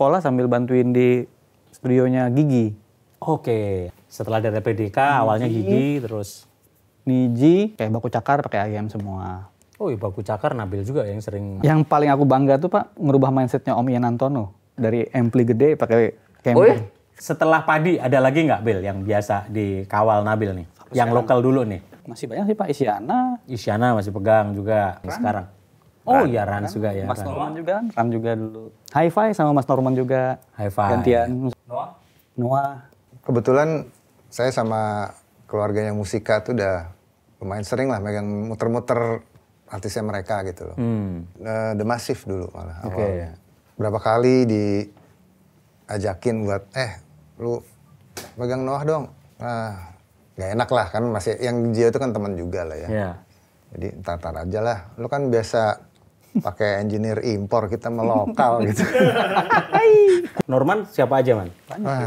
sekolah sambil bantuin di studionya Gigi. Oke, setelah dari PDK Niji. awalnya Gigi terus Niji kayak baku cakar pakai ayam semua. Oh iya baku cakar Nabil juga yang sering. Yang paling aku bangga tuh Pak ngerubah mindsetnya Om Ian Antono dari ampli gede pakai camper. Oh, iya? Setelah padi ada lagi nggak Bil yang biasa dikawal Nabil nih? Sampai yang lokal dulu nih. Masih banyak sih Pak Isyana. Isyana masih pegang juga sekarang. sekarang. Oh iya Ran, juga ya. Mas Norman juga kan, Ran juga dulu. Hi-Fi sama Mas Norman juga. Hi-Fi. Gantian. Noah. Noah. Kebetulan saya sama keluarganya Musika tuh udah lumayan sering lah megang muter-muter artisnya mereka gitu loh. Hmm. Uh, The Massive dulu malah okay. Iya. Berapa kali diajakin buat, eh lu pegang Noah dong. Nah, gak enak lah kan masih, yang dia itu kan teman juga lah ya. Yeah. Jadi tatar aja lah. Lu kan biasa pakai engineer impor kita melokal gitu. Norman siapa aja man?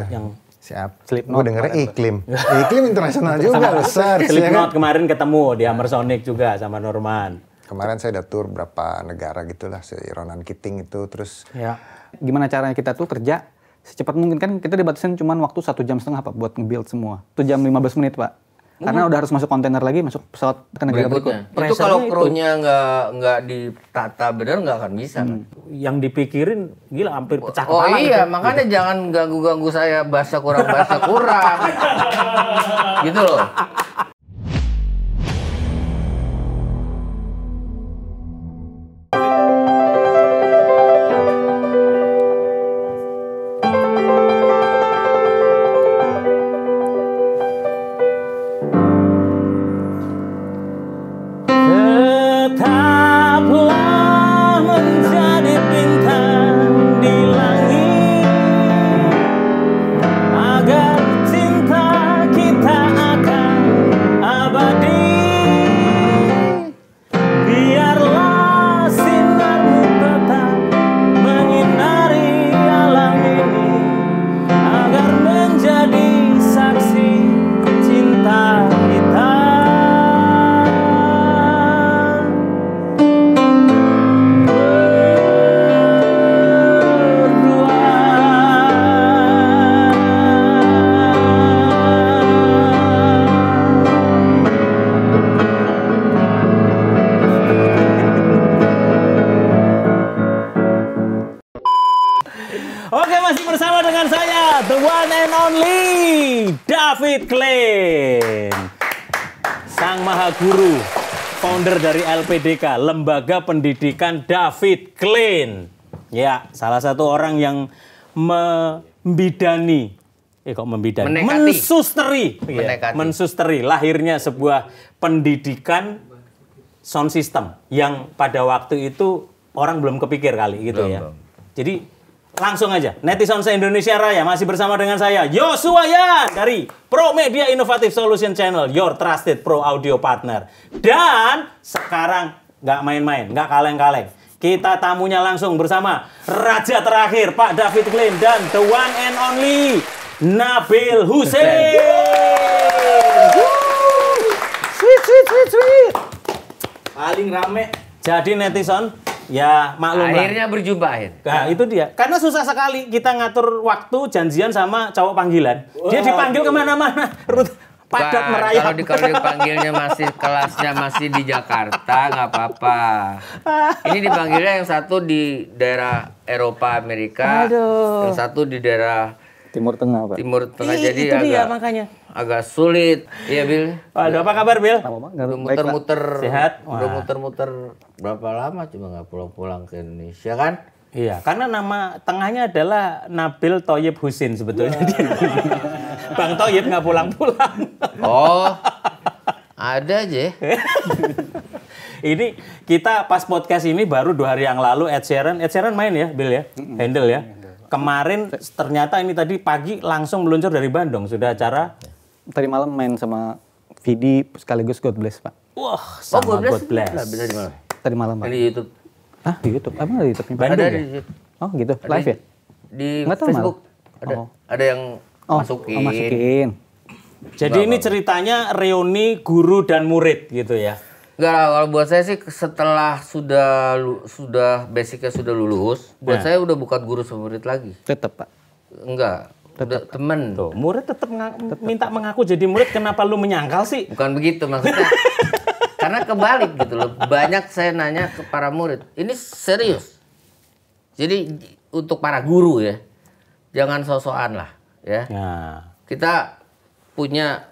yang siap. Slip gue dengar iklim. iklim internasional juga besar. Slip ya kan? kemarin ketemu di Amersonic juga sama Norman. Kemarin saya udah tur berapa negara gitulah si Ronan Keating itu terus. Ya. Gimana caranya kita tuh kerja secepat mungkin kan kita dibatasin cuma waktu satu jam setengah pak buat nge-build semua. Itu jam 15 menit pak karena iya. udah harus masuk kontainer lagi masuk pesawat ke negara berikutnya. berikut. Itu kalau krunya nggak nggak ditata benar nggak akan bisa. Hmm. Kan? Yang dipikirin gila hampir oh, pecah oh, kepala. Oh iya, gitu. makanya gitu. jangan ganggu-ganggu saya bahasa kurang bahasa kurang. gitu loh. Sweet Clean. Sang Maha Guru, founder dari LPDK, Lembaga Pendidikan David Klein. Ya, salah satu orang yang membidani Eh kok membidani? Menekati. Mensusteri. Ya, mensusteri lahirnya sebuah pendidikan sound system yang pada waktu itu orang belum kepikir kali gitu belum, ya. Belum. Jadi Langsung aja, netizen se-Indonesia Raya masih bersama dengan saya, Yosua Yan dari Pro Media Innovative Solution Channel, your trusted pro audio partner. Dan sekarang nggak main-main, nggak kaleng-kaleng. Kita tamunya langsung bersama Raja terakhir, Pak David Klein dan the one and only Nabil Hussein. Sweet, sweet, sweet, sweet. Paling rame. Jadi netizen, Ya, maklum Akhirnya lah. berjumpa akhir. Nah, itu dia. Karena susah sekali kita ngatur waktu janjian sama cowok panggilan. Wow. Dia dipanggil kemana-mana. padat merayap. Kalau, di, kalau dipanggilnya masih kelasnya masih di Jakarta nggak apa-apa. Ini dipanggilnya yang satu di daerah Eropa Amerika, Aduh. yang satu di daerah Timur Tengah, Pak. Timur Tengah Ih, jadi itu agak dia, makanya. agak sulit. Iya, Bil. Waduh, apa kabar, Bil? Muter-muter. Sehat. Udah muter-muter berapa lama cuma nggak pulang-pulang ke Indonesia kan? Iya, karena nama tengahnya adalah Nabil Toyib Husin sebetulnya. Bang Toyib nggak pulang-pulang. Oh, ada aja. Ya. ini kita pas podcast ini baru dua hari yang lalu Ed Sheeran, Ed Sheeran main ya, Bill ya, handle ya. Kemarin ternyata ini tadi pagi langsung meluncur dari Bandung sudah acara. Tadi malam main sama Vidi sekaligus God Bless Pak. Wah, oh, sama oh, God Bless. God Bless. Nah, Tadi malam. Pak. Di YouTube. Ah, di YouTube. Emang di YouTube? Ada, di ya? Oh, gitu. Live ya? Di Nggak tahu Facebook. Ada, oh. ada yang oh, masukin. Oh, masukin. Jadi ini ceritanya reuni guru dan murid gitu ya. Enggak kalau buat saya sih setelah sudah sudah basicnya sudah lulus, buat nah. saya udah bukan guru sama murid lagi. Tetap, Pak. Enggak. Tetap, teman. temen. Tuh, murid tetap, tetap minta mengaku jadi murid, kenapa lu menyangkal sih? Bukan begitu maksudnya. Karena kebalik gitu loh. Banyak saya nanya ke para murid. Ini serius. Jadi untuk para guru ya. Jangan sosokan lah ya. Nah. Kita punya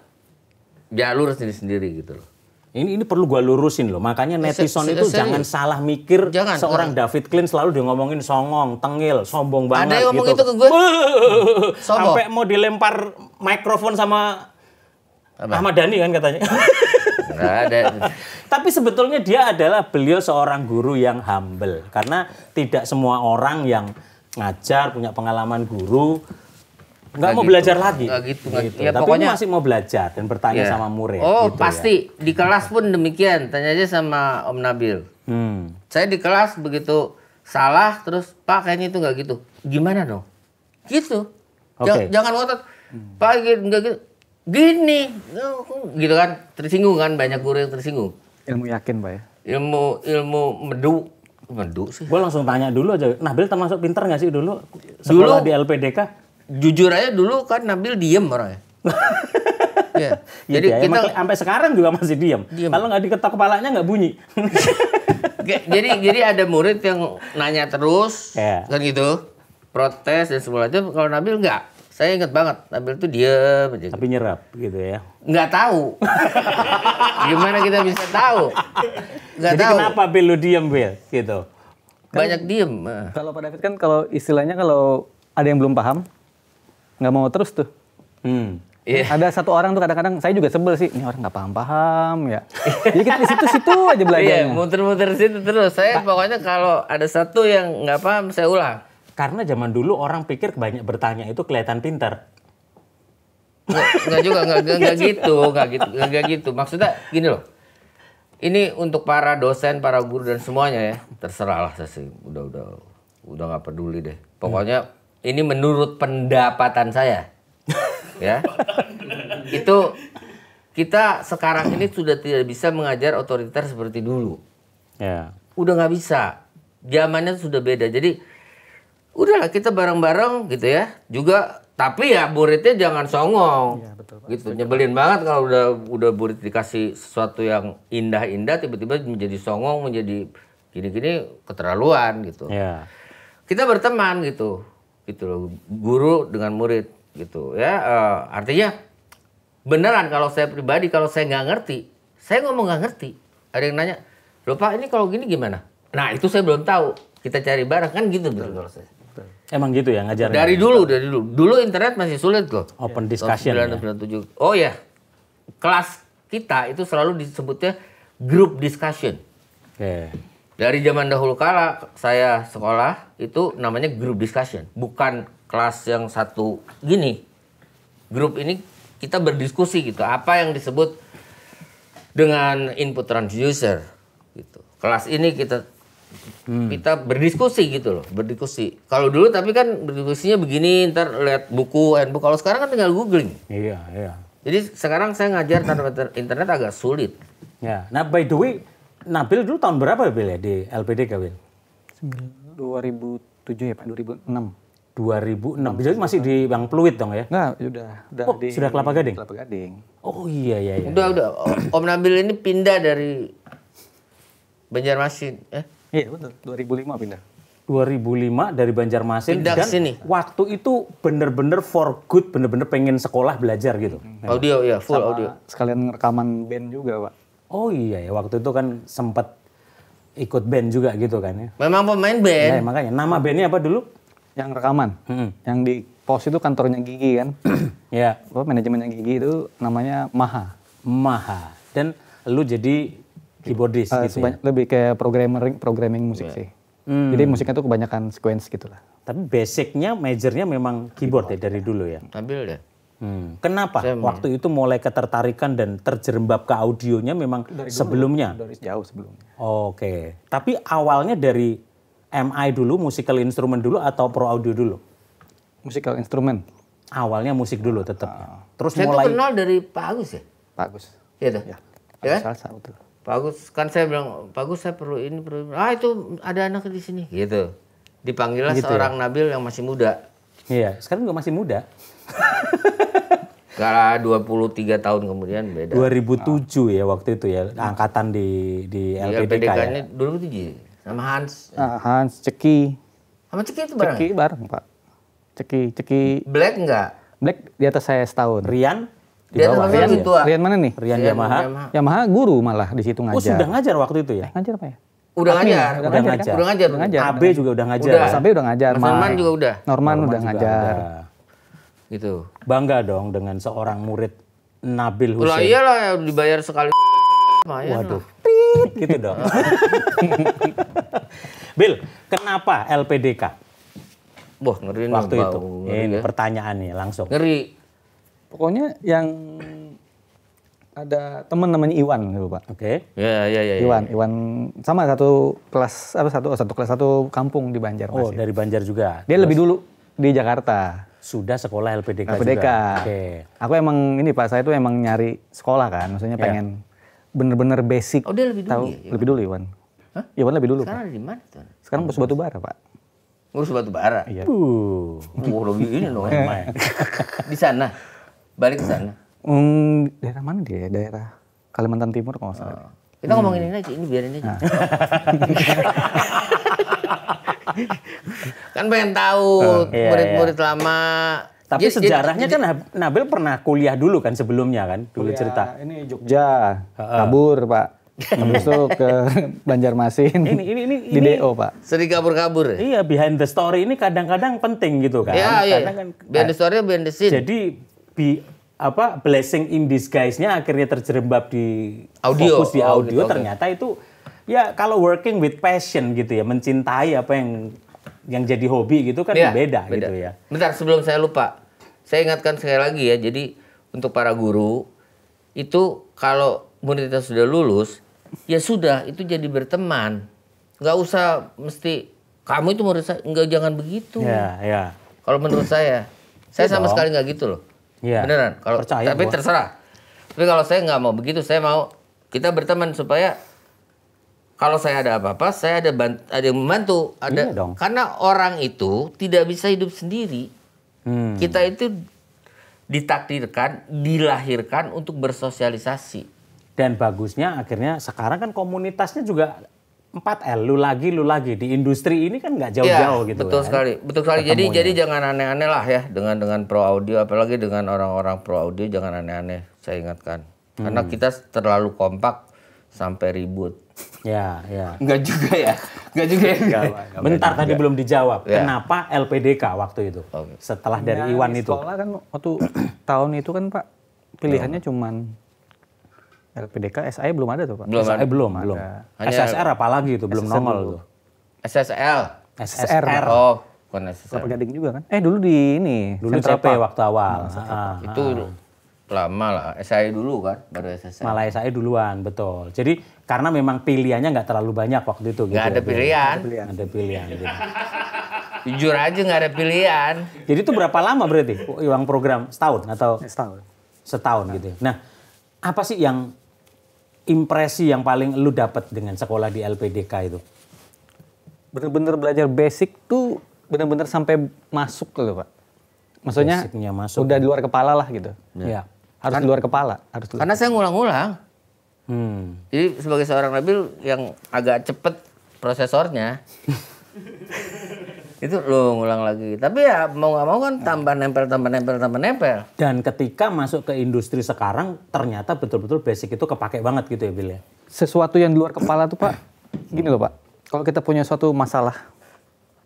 jalur sendiri-sendiri gitu loh. Ini ini perlu gue lurusin loh. Makanya netizen itu jangan salah mikir jangan, seorang kan. David Klin selalu dia ngomongin songong, tengil, sombong banget Ada yang ngomong gitu. itu ke gue. Sampai mau dilempar mikrofon sama Apa? Ahmad Dhani kan katanya. Enggak ada. Tapi sebetulnya dia adalah beliau seorang guru yang humble karena tidak semua orang yang ngajar punya pengalaman guru nggak gak mau gitu. belajar lagi. Gak gitu, gak gitu. Ya, Tapi pokoknya masih mau belajar dan bertanya yeah. sama murid. Oh gitu ya. pasti ya. di kelas pun demikian. Tanya aja sama Om Nabil. Hmm. Saya di kelas begitu salah terus Pak kayaknya itu nggak gitu. Gimana dong? Gitu. Okay. Jangan ngotot. Pak gitu nggak gitu. Gini, gitu kan tersinggung kan banyak guru yang tersinggung. Ilmu yakin, Pak ya? Ilmu ilmu medu. Medu sih. Gue langsung tanya dulu aja. Nabil termasuk pinter gak sih dulu? Sekolah dulu, di LPDK? Jujur aja dulu kan Nabil diem orangnya. yeah. ya, Jadi ya, kita sampai sekarang juga masih diam. Kalau nggak diketok kepalanya nggak bunyi. jadi jadi ada murid yang nanya terus yeah. kan gitu protes dan sebagainya. Kalau Nabil nggak, saya ingat banget, Nabil tuh diam aja. Tapi gitu. nyerap gitu ya. Nggak tahu. Gimana kita bisa tahu? Nggak Jadi tahu. kenapa Bill lu diam Bill gitu? Kan, Banyak diem. Eh. Kalau Pak David kan kalau istilahnya kalau ada yang belum paham, nggak mau terus tuh. Hmm. Yeah. Ada satu orang tuh kadang-kadang saya juga sebel sih, ini orang nggak paham-paham ya. Jadi kita di situ-situ aja belajarnya. Iya, yeah, muter-muter situ terus. Saya pokoknya kalau ada satu yang nggak paham saya ulang. Karena zaman dulu orang pikir banyak bertanya itu kelihatan pinter. Enggak juga, enggak gitu, enggak gitu, enggak gitu. Maksudnya gini loh. Ini untuk para dosen, para guru dan semuanya ya. Terserah lah saya sih. Udah udah udah nggak peduli deh. Pokoknya hmm. ini menurut pendapatan saya. ya. Itu kita sekarang ini sudah tidak bisa mengajar otoriter seperti dulu. Ya. Udah nggak bisa. Zamannya sudah beda. Jadi udahlah kita bareng-bareng gitu ya juga tapi ya buritnya jangan songong ya, betul, Pak. gitu nyebelin banget kalau udah udah burit dikasih sesuatu yang indah-indah tiba-tiba menjadi songong menjadi gini-gini keterlaluan gitu ya. kita berteman gitu gitu loh guru dengan murid gitu ya uh, artinya beneran kalau saya pribadi kalau saya nggak ngerti saya ngomong nggak ngerti ada yang nanya lupa ini kalau gini gimana nah itu saya belum tahu kita cari barang kan gitu betul, betul. saya. Emang gitu ya ngajar Dari dulu, dari dulu. Dulu internet masih sulit loh. Open iya, discussion. Ya? Oh ya, kelas kita itu selalu disebutnya group discussion. Okay. Dari zaman dahulu kala saya sekolah itu namanya group discussion, bukan kelas yang satu gini. Grup ini kita berdiskusi gitu, apa yang disebut dengan input transducer gitu. Kelas ini kita hmm. kita berdiskusi gitu loh berdiskusi kalau dulu tapi kan berdiskusinya begini ntar lihat buku handbook kalau sekarang kan tinggal googling iya iya jadi sekarang saya ngajar tanpa internet agak sulit ya nah by the way Nabil dulu tahun berapa ya Bil ya di LPD dua Bil 2007 ya Pak 2006 2006. Jadi masih di Bang Pluit dong ya? Nah, sudah. sudah oh, di, sudah Kelapa Gading? Kelapa Gading. Oh iya, iya, iya. Udah, udah. Om Nabil ini pindah dari Banjarmasin. Eh? Iya betul, 2005 pindah. 2005 dari Banjarmasin pindah dan sini. waktu itu bener-bener for good, bener-bener pengen sekolah belajar gitu. Audio ya, full Sama audio. Sekalian rekaman band juga, Pak. Oh iya ya, waktu itu kan sempat ikut band juga gitu kan ya. Memang pemain band. Ya, makanya nama bandnya apa dulu? Yang rekaman. Hmm. Yang di pos itu kantornya Gigi kan. Ya, yeah. Manajemennya Gigi itu namanya Maha. Maha. Dan lu jadi keyboardis uh, eh, gitu ya? lebih kayak programming programming musik yeah. sih hmm. jadi musiknya tuh kebanyakan sequence gitulah tapi basicnya majornya memang keyboard, keyboard ya dari ya. dulu ya ambil deh Hmm. Kenapa waktu itu mulai ketertarikan dan terjerembab ke audionya memang dari dulu, sebelumnya? Dari jauh sebelumnya. Oke. Okay. Tapi awalnya dari MI dulu, musical instrument dulu atau pro audio dulu? Musical instrument. Awalnya musik dulu tetap. Uh, ya. ah. Terus Saya mulai. Saya kenal dari Pak Agus ya. Pak Agus. Iya tuh. Ya. ya Salah satu. Bagus kan saya bilang bagus saya perlu ini perlu ini. ah itu ada anak di sini gitu dipanggil gitu ya? seorang ya? Nabil yang masih muda iya sekarang juga masih muda Kala 23 tahun kemudian beda 2007 ah. ya waktu itu ya angkatan di di iya, LPDK, ya. LPDK ya. 2007 sama Hans uh, Hans Ceki sama Ceki itu bareng Ceki bareng Pak Ceki Ceki Black enggak Black di atas saya setahun Rian di Rian bawah. Rian, Rian ya. mana nih? Rian, Rian Yamaha. Yamaha. Yamaha guru malah di situ oh, ngajar. Oh, sudah ngajar waktu itu ya? Eh, ngajar apa ya? Udah ngajar. Udah, ngajar. Udah kan? ngajar. Udah ngajar. AB juga udah ngajar. Udah. Mas AB udah ngajar. Mas Norman juga udah. Norman, Norman udah ngajar. Udah. Gitu. Bangga dong dengan seorang murid Nabil Hussein. Lah iyalah dibayar sekali. Waduh. Tit gitu dong. Bill, kenapa LPDK? Wah, ngeri Waktu itu. Ini ya. nih langsung. Ngeri Pokoknya yang ada teman namanya Iwan dulu gitu, pak. Oke. Okay. Ya ya, ya, ya, ya. Iwan, yeah. Iwan sama satu kelas apa satu oh, satu kelas satu kampung di Banjar. Oh, ya. dari Banjar juga. Dia Terus. lebih dulu di Jakarta. Sudah sekolah LPDK. LPDK. Oke. Okay. Aku emang ini pak saya itu emang nyari sekolah kan, maksudnya pengen bener-bener basic. Oh dia lebih dulu. Tahu, ya, Iwan? Lebih dulu Iwan. Hah? Iwan lebih dulu. Sekarang di mana tuh? Sekarang ke batu bara pak. Ngurus oh, batu bara. Iya. Uh. Wah oh, lebih ini loh. Di sana balik ke sana? Hmm, daerah mana dia ya? Daerah Kalimantan Timur kalau nggak salah. Oh. Kita hmm. ngomongin ini aja, ini biarin aja. kan pengen tahu oh, iya, iya. murid-murid hmm. lama. Tapi jadi, sejarahnya jadi, kan Nabil pernah kuliah dulu kan sebelumnya kan, dulu kuliah, cerita. Ini Jogja, kabur Pak. Habis itu ke Banjarmasin. Ini ini ini di DO, Pak. Sering kabur-kabur ya? Iya, behind the story ini kadang-kadang penting gitu kan. Iya, iya. Kadang kan, behind the story behind the scene. Jadi bi apa blessing in disguise-nya akhirnya terjerembab di audio. fokus di audio oh, gitu, ternyata okay. itu ya kalau working with passion gitu ya mencintai apa yang yang jadi hobi gitu kan ya, beda, beda gitu ya. Bentar sebelum saya lupa. Saya ingatkan sekali lagi ya. Jadi untuk para guru itu kalau muridnya sudah lulus ya sudah itu jadi berteman. nggak usah mesti kamu itu murid saya nggak jangan begitu. Ya, ya. Kalau menurut saya saya iya sama sekali nggak gitu loh. Ya. Beneran. Kalau Percaya tapi gua. terserah. Tapi kalau saya nggak mau begitu, saya mau kita berteman supaya kalau saya ada apa-apa, saya ada bant ada yang membantu, ada iya dong. karena orang itu tidak bisa hidup sendiri. Hmm. Kita itu ditakdirkan, dilahirkan untuk bersosialisasi. Dan bagusnya akhirnya sekarang kan komunitasnya juga Empat l lu lagi, lu lagi di industri ini kan nggak jauh-jauh ya, gitu. Betul kan? sekali, betul sekali. Jadi jadi jangan aneh-aneh lah ya dengan dengan pro audio, apalagi dengan orang-orang pro audio jangan aneh-aneh. Saya ingatkan, hmm. karena kita terlalu kompak sampai ribut. Ya, ya. Enggak juga ya, enggak juga ya. Enggak, enggak, Bentar enggak. tadi belum dijawab. Ya. Kenapa LPDK waktu itu? Okay. Setelah dari ya, Iwan itu. Sekolah kan waktu tahun itu kan Pak pilihannya ya. cuman LPDK SAI e belum ada tuh Pak. Belum SAI e belum, belum. Ada. Hanya SSR apalagi itu belum SSR nongol tuh. SSL. SSR. SSR. Oh, oh, bukan SSR. Kelapa Gading juga kan? Eh dulu di ini dulu Central CP waktu awal. Nah, ah, itu ah. lama lah. SAI e dulu kan baru SSR. Malah SAI duluan, betul. Jadi karena memang pilihannya nggak terlalu banyak waktu itu. Gitu nggak gitu, ada, ya, pilihan. ada pilihan. Gitu. Ada pilihan. Jujur aja nggak ada pilihan. Jadi itu berapa lama berarti uang program? Setahun atau? Setahun. Setahun setahun. gitu. Ya? Nah, apa sih yang impresi yang paling lu dapat dengan sekolah di LPDK itu? Bener-bener belajar basic tuh bener-bener sampai masuk loh pak. Maksudnya Basicnya masuk. udah di luar kepala lah gitu. Ya. ya. Harus kan di luar kepala. Harus luar karena saya ngulang-ngulang. Hmm. Jadi sebagai seorang nabil yang agak cepet prosesornya. itu lo ngulang lagi tapi ya mau nggak mau kan tambah nempel tambah nempel tambah nempel dan ketika masuk ke industri sekarang ternyata betul-betul basic itu kepake banget gitu ya Bill ya? sesuatu yang di luar kepala tuh pak gini loh pak kalau kita punya suatu masalah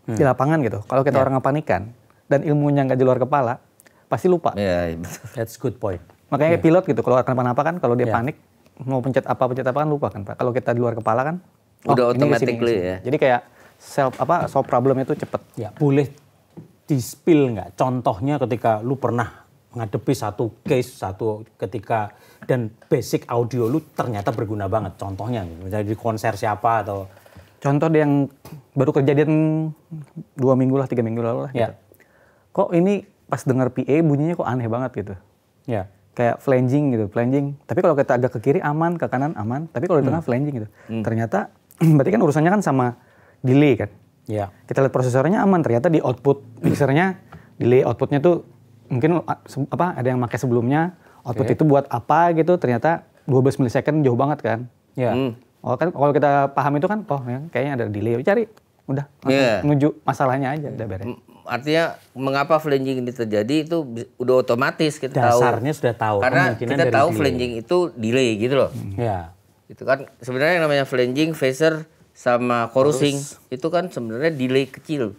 hmm. di lapangan gitu kalau kita yeah. orang kepanikan dan ilmunya nggak di luar kepala pasti lupa yeah, iya, iya, that's good point makanya yeah. pilot gitu kalau kenapa apa kan kalau dia yeah. panik mau pencet apa pencet apa kan lupa kan pak kalau kita di luar kepala kan oh, udah otomatis ya jadi kayak self apa solve problem itu cepet? Ya, boleh dispil nggak? Contohnya ketika lu pernah ngadepi satu case satu ketika dan basic audio lu ternyata berguna banget contohnya misalnya di konser siapa atau contoh yang baru kejadian dua minggu lah tiga minggu lalu lah Ya. gitu. kok ini pas dengar PA bunyinya kok aneh banget gitu ya kayak flanging gitu flanging tapi kalau kita agak ke kiri aman ke kanan aman tapi kalau di tengah hmm. flanging gitu hmm. ternyata berarti kan urusannya kan sama delay kan. Yeah. Kita lihat prosesornya aman, ternyata di output mixernya delay outputnya tuh mungkin apa ada yang pakai sebelumnya output okay. itu buat apa gitu ternyata 12 milisecond jauh banget kan. Iya. Yeah. mm. Oh, kan kalau kita paham itu kan oh ya, kayaknya ada delay cari udah yeah. menuju masalahnya aja udah beres. Artinya mengapa flanging ini terjadi itu udah otomatis kita Dasarnya tahu. Dasarnya sudah tahu. Karena kita tahu delay. flanging itu delay gitu loh. Iya. Yeah. Itu kan sebenarnya yang namanya flanging phaser sama corusing itu kan sebenarnya delay kecil.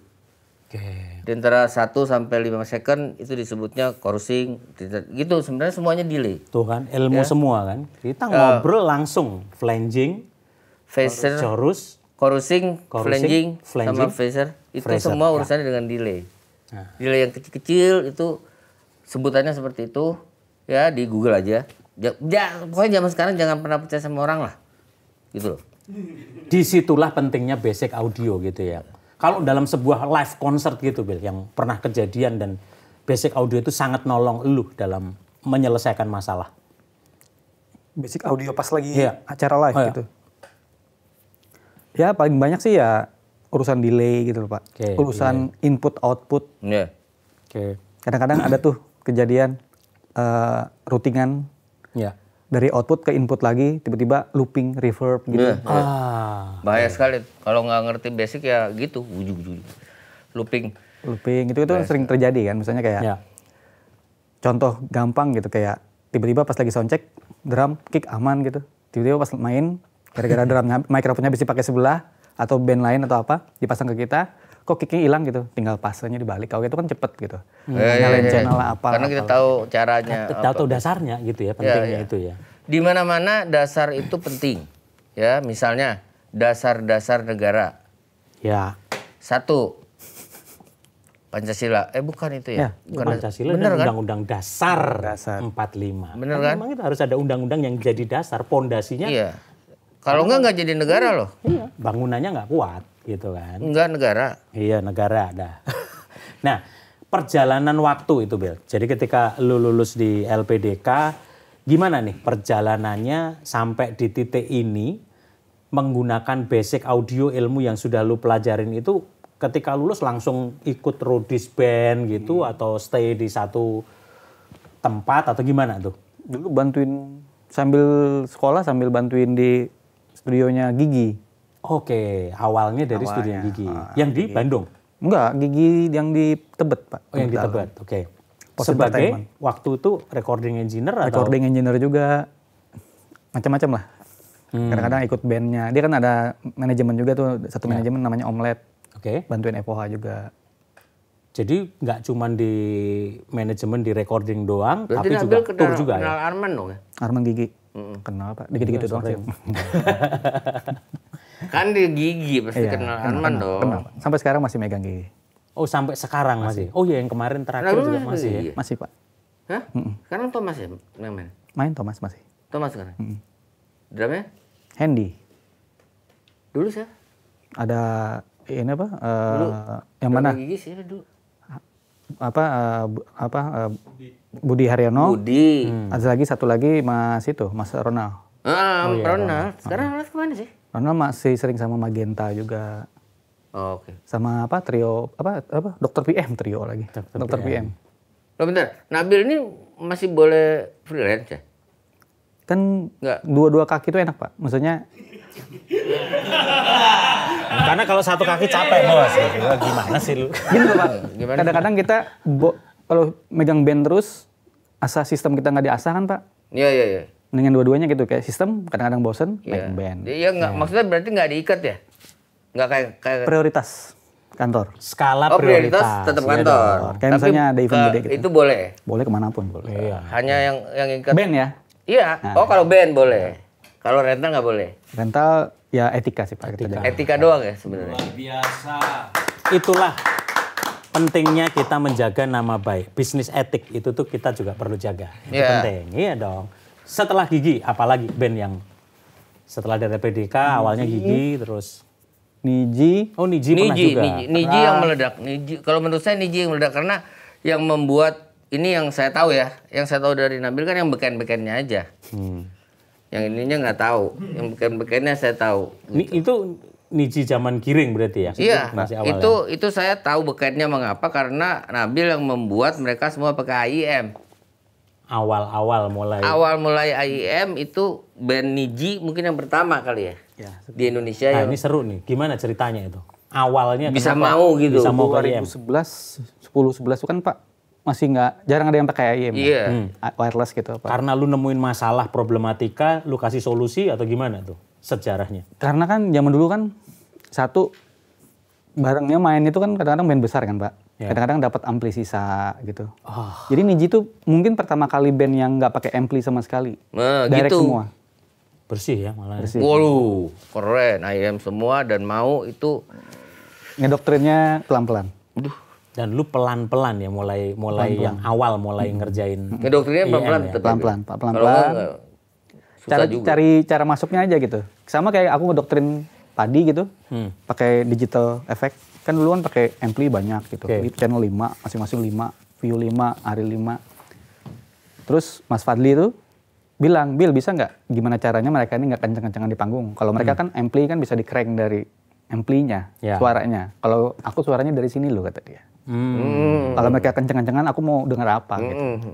Okay. Di antara 1 sampai 5 second itu disebutnya korusing gitu sebenarnya semuanya delay. Tuh kan ilmu ya. semua kan. Kita uh, ngobrol langsung flanging, phaser, chorus, korusing, flanging, flanging sama phaser itu phaser, semua ya. urusannya ya. dengan delay. Nah. Delay yang kecil-kecil itu sebutannya seperti itu ya di Google aja. ya pokoknya zaman sekarang jangan pernah percaya sama orang lah. Gitu loh. Disitulah pentingnya basic audio gitu ya. Kalau dalam sebuah live concert gitu Bill, yang pernah kejadian dan basic audio itu sangat nolong lu dalam menyelesaikan masalah. Basic audio pas lagi iya. acara live oh, gitu. Ya. paling banyak sih ya urusan delay gitu loh Pak. Okay, iya. urusan yeah. input output. Yeah. Okay. Kadang-kadang ada tuh kejadian uh, eh, routingan. Yeah dari output ke input lagi tiba-tiba looping reverb gitu. Yeah. Iya. Ah. Bahaya yeah. sekali kalau nggak ngerti basic ya gitu ujung looping. Looping itu itu Bahaya. sering terjadi kan misalnya kayak yeah. contoh gampang gitu kayak tiba-tiba pas lagi soundcheck drum kick aman gitu tiba-tiba pas main gara-gara drumnya mikrofonnya bisa pakai sebelah atau band lain atau apa dipasang ke kita kok kicknya hilang gitu, tinggal pasenya dibalik. Kalau itu kan cepet gitu. Hmm. Ya, Nyalain ya, ya. channel apa. Karena kita tahu caranya. Kita tahu dasarnya gitu ya, iya, pentingnya ya, ya. itu ya. Di mana-mana dasar itu penting. Ya, misalnya dasar-dasar negara. Ya. Satu, Pancasila. Eh bukan itu ya. ya bukan ya? Pancasila dan kan? Undang-Undang kan? Dasar, Dasar 45. Bener kan, kan? Memang itu harus ada undang-undang yang jadi dasar, pondasinya. Iya. Kalau enggak nggak jadi negara loh. Iya, bangunannya enggak kuat gitu kan. Enggak negara. Iya negara ada. nah perjalanan waktu itu Bel. Jadi ketika lu lulus di LPDK, gimana nih perjalanannya sampai di titik ini menggunakan basic audio ilmu yang sudah lu pelajarin itu ketika lulus langsung ikut rodis band gitu hmm. atau stay di satu tempat atau gimana tuh? Dulu bantuin sambil sekolah sambil bantuin di studionya Gigi. Oke, awalnya dari awalnya, studionya Gigi. Oh, yang di Bandung? Enggak, Gigi yang di Tebet, Pak. Oh, yang di Tebet, oke. Okay. Sebagai waktu itu recording engineer recording atau? Recording engineer juga, macam-macam lah. Hmm. Kadang-kadang ikut bandnya. Dia kan ada manajemen juga tuh, satu yeah. manajemen namanya Omlet, Oke. Okay. Bantuin Epoha juga. Jadi nggak cuma di manajemen di recording doang, Berarti tapi juga tour juga ya. Arman dong ya? Arman Gigi mm Kenal pak, dikit-dikit doang sih. kan di gigi pasti iya, kenal Arman kenal, dong. Kenal. Sampai sekarang masih megang gigi. Oh sampai sekarang masih? masih. Oh iya yang kemarin terakhir Lalu juga masih ya? Masih pak. Hah? Mm-mm. Sekarang Thomas ya main? Main, main Thomas masih. Thomas sekarang? Mm-mm. Drumnya? Handy. Dulu sih. Ada ini apa? Uh, dulu. Eh, yang Drum mana? Gigi sih dulu. Apa? Uh, apa? Uh, Budi Haryono. Budi. Hmm. Ada lagi satu lagi Mas itu, Mas Ronald. Ah, oh, iya, Ronald. Sekarang ah. Ronald kemana sih? Ronald masih sering sama Magenta juga. Oh, Oke. Okay. Sama apa trio apa apa Dokter PM trio lagi. Dokter PM. Lo bentar, Nabil ini masih boleh freelance ya? Kan Nggak. dua-dua kaki itu enak pak, maksudnya. Karena kalau satu kaki capek bos, gimana sih lu? Gitu pak, kadang-kadang kita bo- kalau megang band terus asa sistem kita nggak diasah kan pak? Iya iya iya. Dengan dua-duanya gitu kayak sistem kadang-kadang bosen yeah. megang band. Iya nggak yeah. maksudnya berarti nggak diikat ya? Nggak kayak, kayak prioritas kantor. Skala oh, prioritas, prioritas tetap iya kantor. Ya, kayak Tapi, misalnya ada event gede gitu. Itu boleh. Boleh kemanapun boleh. Iya. Hanya iya. yang yang ikat. Band ya? Iya. Nah, oh kalau band boleh. Kalau rental nggak boleh. Rental ya etika sih pak. Etika, etika doang ya sebenarnya. Luar biasa. Itulah pentingnya kita menjaga nama baik. Bisnis etik itu tuh kita juga perlu jaga. Itu yeah. penting. Iya dong. Setelah gigi, apalagi band yang setelah dari PDK awalnya gigi terus Niji. Oh, Niji, Niji pernah juga. Niji, Niji yang meledak. Niji kalau menurut saya Niji yang meledak karena yang membuat ini yang saya tahu ya, yang saya tahu dari Nabil kan yang beken-bekennya aja. Hmm. Yang ininya nggak tahu, yang beken-bekennya saya tahu. Gitu. Ini, itu Niji zaman giring berarti ya? Iya, itu ya? itu saya tahu bekatnya mengapa karena Nabil yang membuat mereka semua pakai AIM. Awal-awal mulai. Awal mulai AIM itu band Niji mungkin yang pertama kali ya, ya di Indonesia. Nah yang... ini seru nih, gimana ceritanya itu? Awalnya bisa mau gitu. Bisa mau ke AIM. 2011, 10 11 itu kan Pak masih nggak jarang ada yang pakai AIM yeah. Iya. hmm. wireless gitu Pak. karena lu nemuin masalah problematika lu kasih solusi atau gimana tuh sejarahnya? Karena kan zaman dulu kan satu barangnya main itu kan kadang-kadang main besar kan, Pak. Yeah. Kadang-kadang dapat ampli sisa gitu. Oh. Jadi Niji itu mungkin pertama kali band yang nggak pakai ampli sama sekali. Nah, Direct gitu. semua. Bersih ya malah. Bersih. Waduh, keren. IM semua dan mau itu ngedoktrinnya pelan-pelan. Dan lu pelan-pelan ya mulai mulai pelan -pelan. yang awal mulai ngerjain. Ngedoktrinnya pelan-pelan. Ya? Pelan-pelan, pelan-pelan. Susah cara juga. cari cara masuknya aja gitu. Sama kayak aku ngedoktrin padi gitu. Hmm. Pakai digital effect. Kan dulu kan pakai ampli banyak gitu. Okay. Channel 5, masing-masing 5, view 5, hari 5. Terus Mas Fadli itu bilang, "Bil, bisa nggak gimana caranya mereka ini nggak kenceng-kencengan di panggung? Kalau mereka hmm. kan ampli kan bisa di-crank dari amplinya, yeah. suaranya. Kalau aku suaranya dari sini loh kata dia. Hmm. Kalau mereka kenceng-kencengan aku mau dengar apa gitu. hmm. gitu.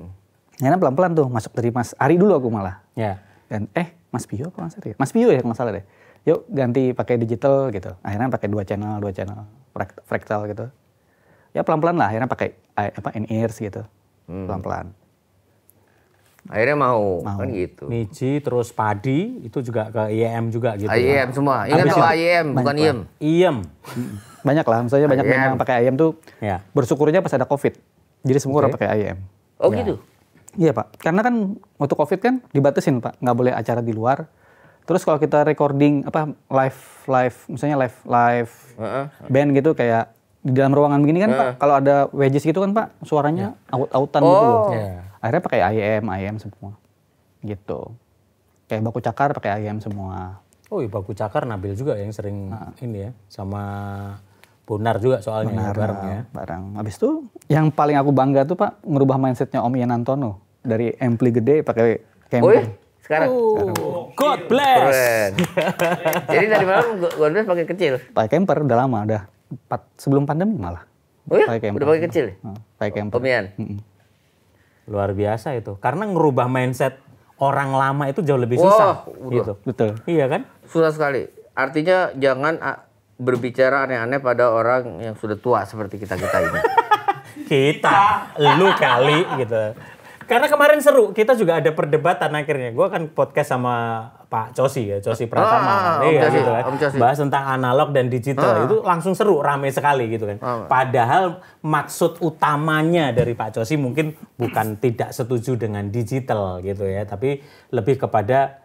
Nah, pelan-pelan tuh masuk dari Mas Ari dulu aku malah. Yeah dan eh Mas bio kalau nggak salah Mas bio ya kalau salah deh. Yuk ganti pakai digital gitu. Akhirnya pakai dua channel, dua channel fraktal gitu. Ya pelan-pelan lah akhirnya pakai eh, apa in ears gitu. Hmm. Pelan-pelan. Akhirnya mau, mau, kan gitu. Niji terus padi itu juga ke IEM juga gitu. IEM ya. E semua. Ingat kalau IEM bukan IEM. IEM. Hmm. Banyak lah, misalnya banyak e yang pakai IEM tuh. Ya. Bersyukurnya pas ada Covid. Jadi semua okay. orang pakai IEM. Oh ya. gitu. Iya Pak, karena kan waktu COVID kan dibatasin Pak, nggak boleh acara di luar. Terus kalau kita recording apa live live misalnya live live uh -uh. band gitu kayak di dalam ruangan begini kan uh -uh. Pak, kalau ada wedges gitu kan Pak, suaranya yeah. out-outan oh. gitu loh. Yeah. Oh. Iya. Akhirnya pakai IM, IM semua. Gitu. Kayak baku cakar pakai IM semua. Oh iya baku cakar Nabil juga yang sering nah. ini ya sama Bonar juga soalnya Benar, barang ya. Bareng. Habis itu yang paling aku bangga tuh Pak, ngerubah mindsetnya Om Ian Antono dari ampli gede pakai camper. Oh, iya? sekarang. Oh, God bless. Keren. Jadi dari malam God bless pakai kecil. Pakai camper udah lama, udah empat sebelum pandemi malah. Oh iya? Pake udah pakai kecil. Pakai oh, camper. Pemian. Mm -mm. Luar biasa itu. Karena ngerubah mindset orang lama itu jauh lebih susah wow, gitu. Betul. Iya kan? Susah sekali. Artinya jangan ah, berbicara aneh-aneh pada orang yang sudah tua seperti kita-kita ini. Kita, lu kali gitu. Karena kemarin seru, kita juga ada perdebatan akhirnya. Gue kan podcast sama Pak Cosi ya, Cosi Pratama. Ah, ah, ah iya, gitu kan. Bahas tentang analog dan digital. Ah, ah. Itu langsung seru, rame sekali gitu kan. Ah. Padahal maksud utamanya dari Pak Cosi mungkin bukan tidak setuju dengan digital gitu ya. Tapi lebih kepada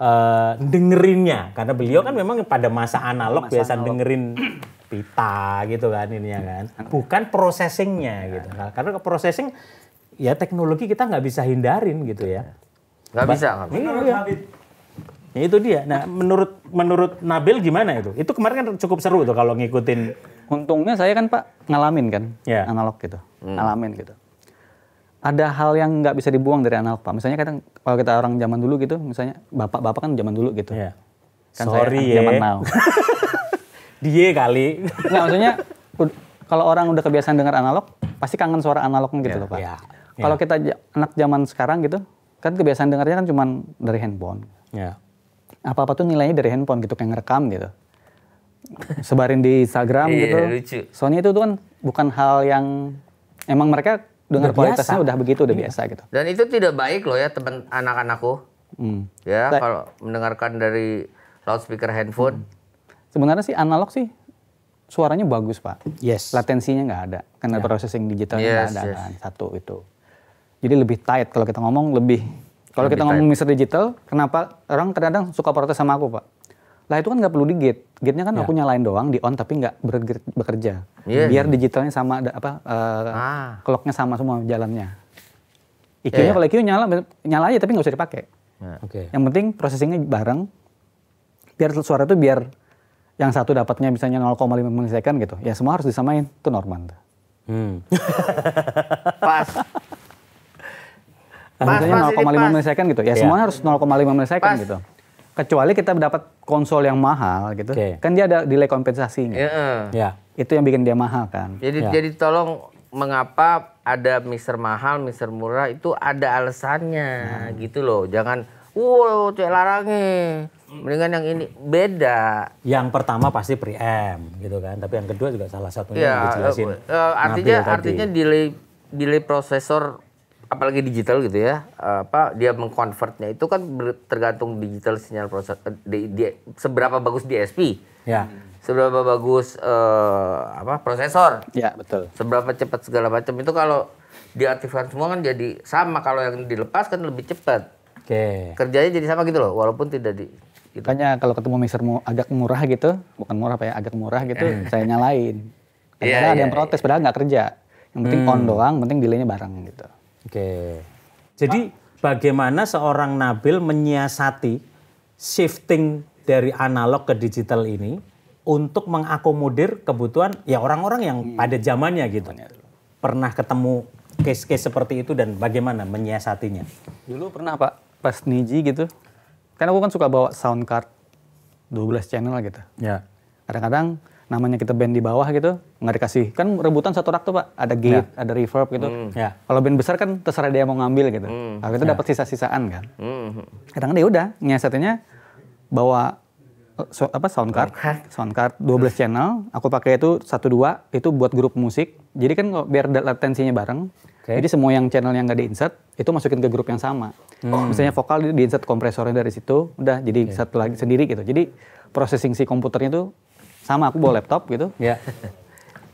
uh, dengerinnya karena beliau kan memang pada masa analog masa biasa analog. dengerin pita gitu kan ini ya hmm. kan. Bukan processingnya ya. gitu. Nah, karena processing ya teknologi kita nggak bisa hindarin gitu ya. Nggak bisa. Gak Iya, iya. Ya itu dia. Nah, menurut menurut Nabil gimana itu? Itu kemarin kan cukup seru tuh kalau ngikutin. Untungnya saya kan Pak ngalamin kan ya. analog gitu. Hmm. Ngalamin gitu. Ada hal yang nggak bisa dibuang dari analog Pak. Misalnya kadang kalau kita orang zaman dulu gitu, misalnya bapak-bapak kan zaman dulu gitu. ya. Kan Sorry saya kan ya. zaman now. dia kali. Nggak, maksudnya kalau orang udah kebiasaan dengar analog, pasti kangen suara analognya gitu yeah, loh Pak. Yeah, kalau yeah. kita anak zaman sekarang gitu, kan kebiasaan dengarnya kan cuma dari handphone. apa ya. Apa-apa tuh nilainya dari handphone gitu, kayak ngerekam gitu. Sebarin di Instagram yeah, gitu. Lucu. Soalnya itu tuh kan bukan hal yang emang mereka dengar kualitasnya udah begitu, udah yeah. biasa gitu. Dan itu tidak baik loh ya teman anak-anakku. Hmm. Ya, kalau mendengarkan dari loudspeaker handphone. Hmm sebenarnya sih analog sih suaranya bagus pak. Yes. Latensinya nggak ada karena yeah. processing digitalnya nggak yes, ada yes. kan satu itu. Jadi lebih tight kalau kita ngomong lebih kalau kita tight. ngomong Mr. Digital, kenapa orang terkadang suka protes sama aku pak? Lah itu kan nggak perlu di gate, gate-nya kan yeah. aku ya. nyalain doang di on tapi nggak bekerja. Yeah. Biar digitalnya sama apa uh, ah. clocknya sama semua jalannya. IQ-nya yeah. Ya. kalau IQ nyala nyala aja tapi nggak usah dipakai. Yeah. Okay. Yang penting processingnya bareng. Biar suara itu biar yang satu dapatnya misalnya 0,5 milisecond gitu, ya semua harus disamain. Itu Norman. Hmm. pas. pas misalnya 0,5 milisecond gitu, ya yeah. semua harus 0,5 milisecond gitu. Kecuali kita dapat konsol yang mahal gitu, okay. kan dia ada delay kompensasinya. Yeah. Yeah. Itu yang bikin dia mahal kan. Jadi yeah. jadi tolong mengapa ada Mister mahal, Mister murah itu ada alasannya hmm. gitu loh. Jangan, wow, cek larangnya mendingan yang ini beda. Yang pertama pasti preamp gitu kan, tapi yang kedua juga salah satunya ya, yang dijelasin. Uh, artinya artinya delay delay prosesor apalagi digital gitu ya apa dia mengkonvertnya itu kan tergantung digital sinyal proses eh, di, di, seberapa bagus DSP ya seberapa bagus uh, apa prosesor ya betul seberapa cepat segala macam itu kalau diaktifkan semua kan jadi sama kalau yang dilepas kan lebih cepat oke okay. kerjanya jadi sama gitu loh walaupun tidak di Gitu. Tanya kalau ketemu mixer mu agak murah gitu, bukan murah apa ya, agak murah gitu, hmm. saya nyalain. Karena iya, yeah, ada yeah, yang protes, yeah. padahal nggak kerja. Yang penting hmm. on doang, penting delaynya bareng gitu. Oke. Okay. Jadi ah. bagaimana seorang Nabil menyiasati shifting dari analog ke digital ini untuk mengakomodir kebutuhan ya orang-orang yang hmm. pada zamannya gitu. Iya, pernah ketemu case-case seperti itu dan bagaimana menyiasatinya? Dulu pernah Pak, pas Niji gitu, kan aku kan suka bawa sound card 12 channel gitu. Ya. Kadang-kadang namanya kita band di bawah gitu nggak dikasih kan rebutan satu rak tuh pak ada gate ya. ada reverb gitu Hmm. ya. kalau band besar kan terserah dia mau ngambil gitu Hmm. kalau nah, itu ya. dapat sisa-sisaan kan Hmm. kadang kadang ya udah nyesetnya bawa so, apa sound card sound card 12 channel aku pakai itu satu dua itu buat grup musik jadi kan biar latensinya bareng Okay. Jadi semua yang channel yang nggak diinsert itu masukin ke grup yang sama. Hmm. Misalnya vokal di-insert kompresornya dari situ, udah jadi okay. satu lagi sendiri gitu. Jadi processing si komputernya itu sama. Aku bawa hmm. laptop gitu. Yeah.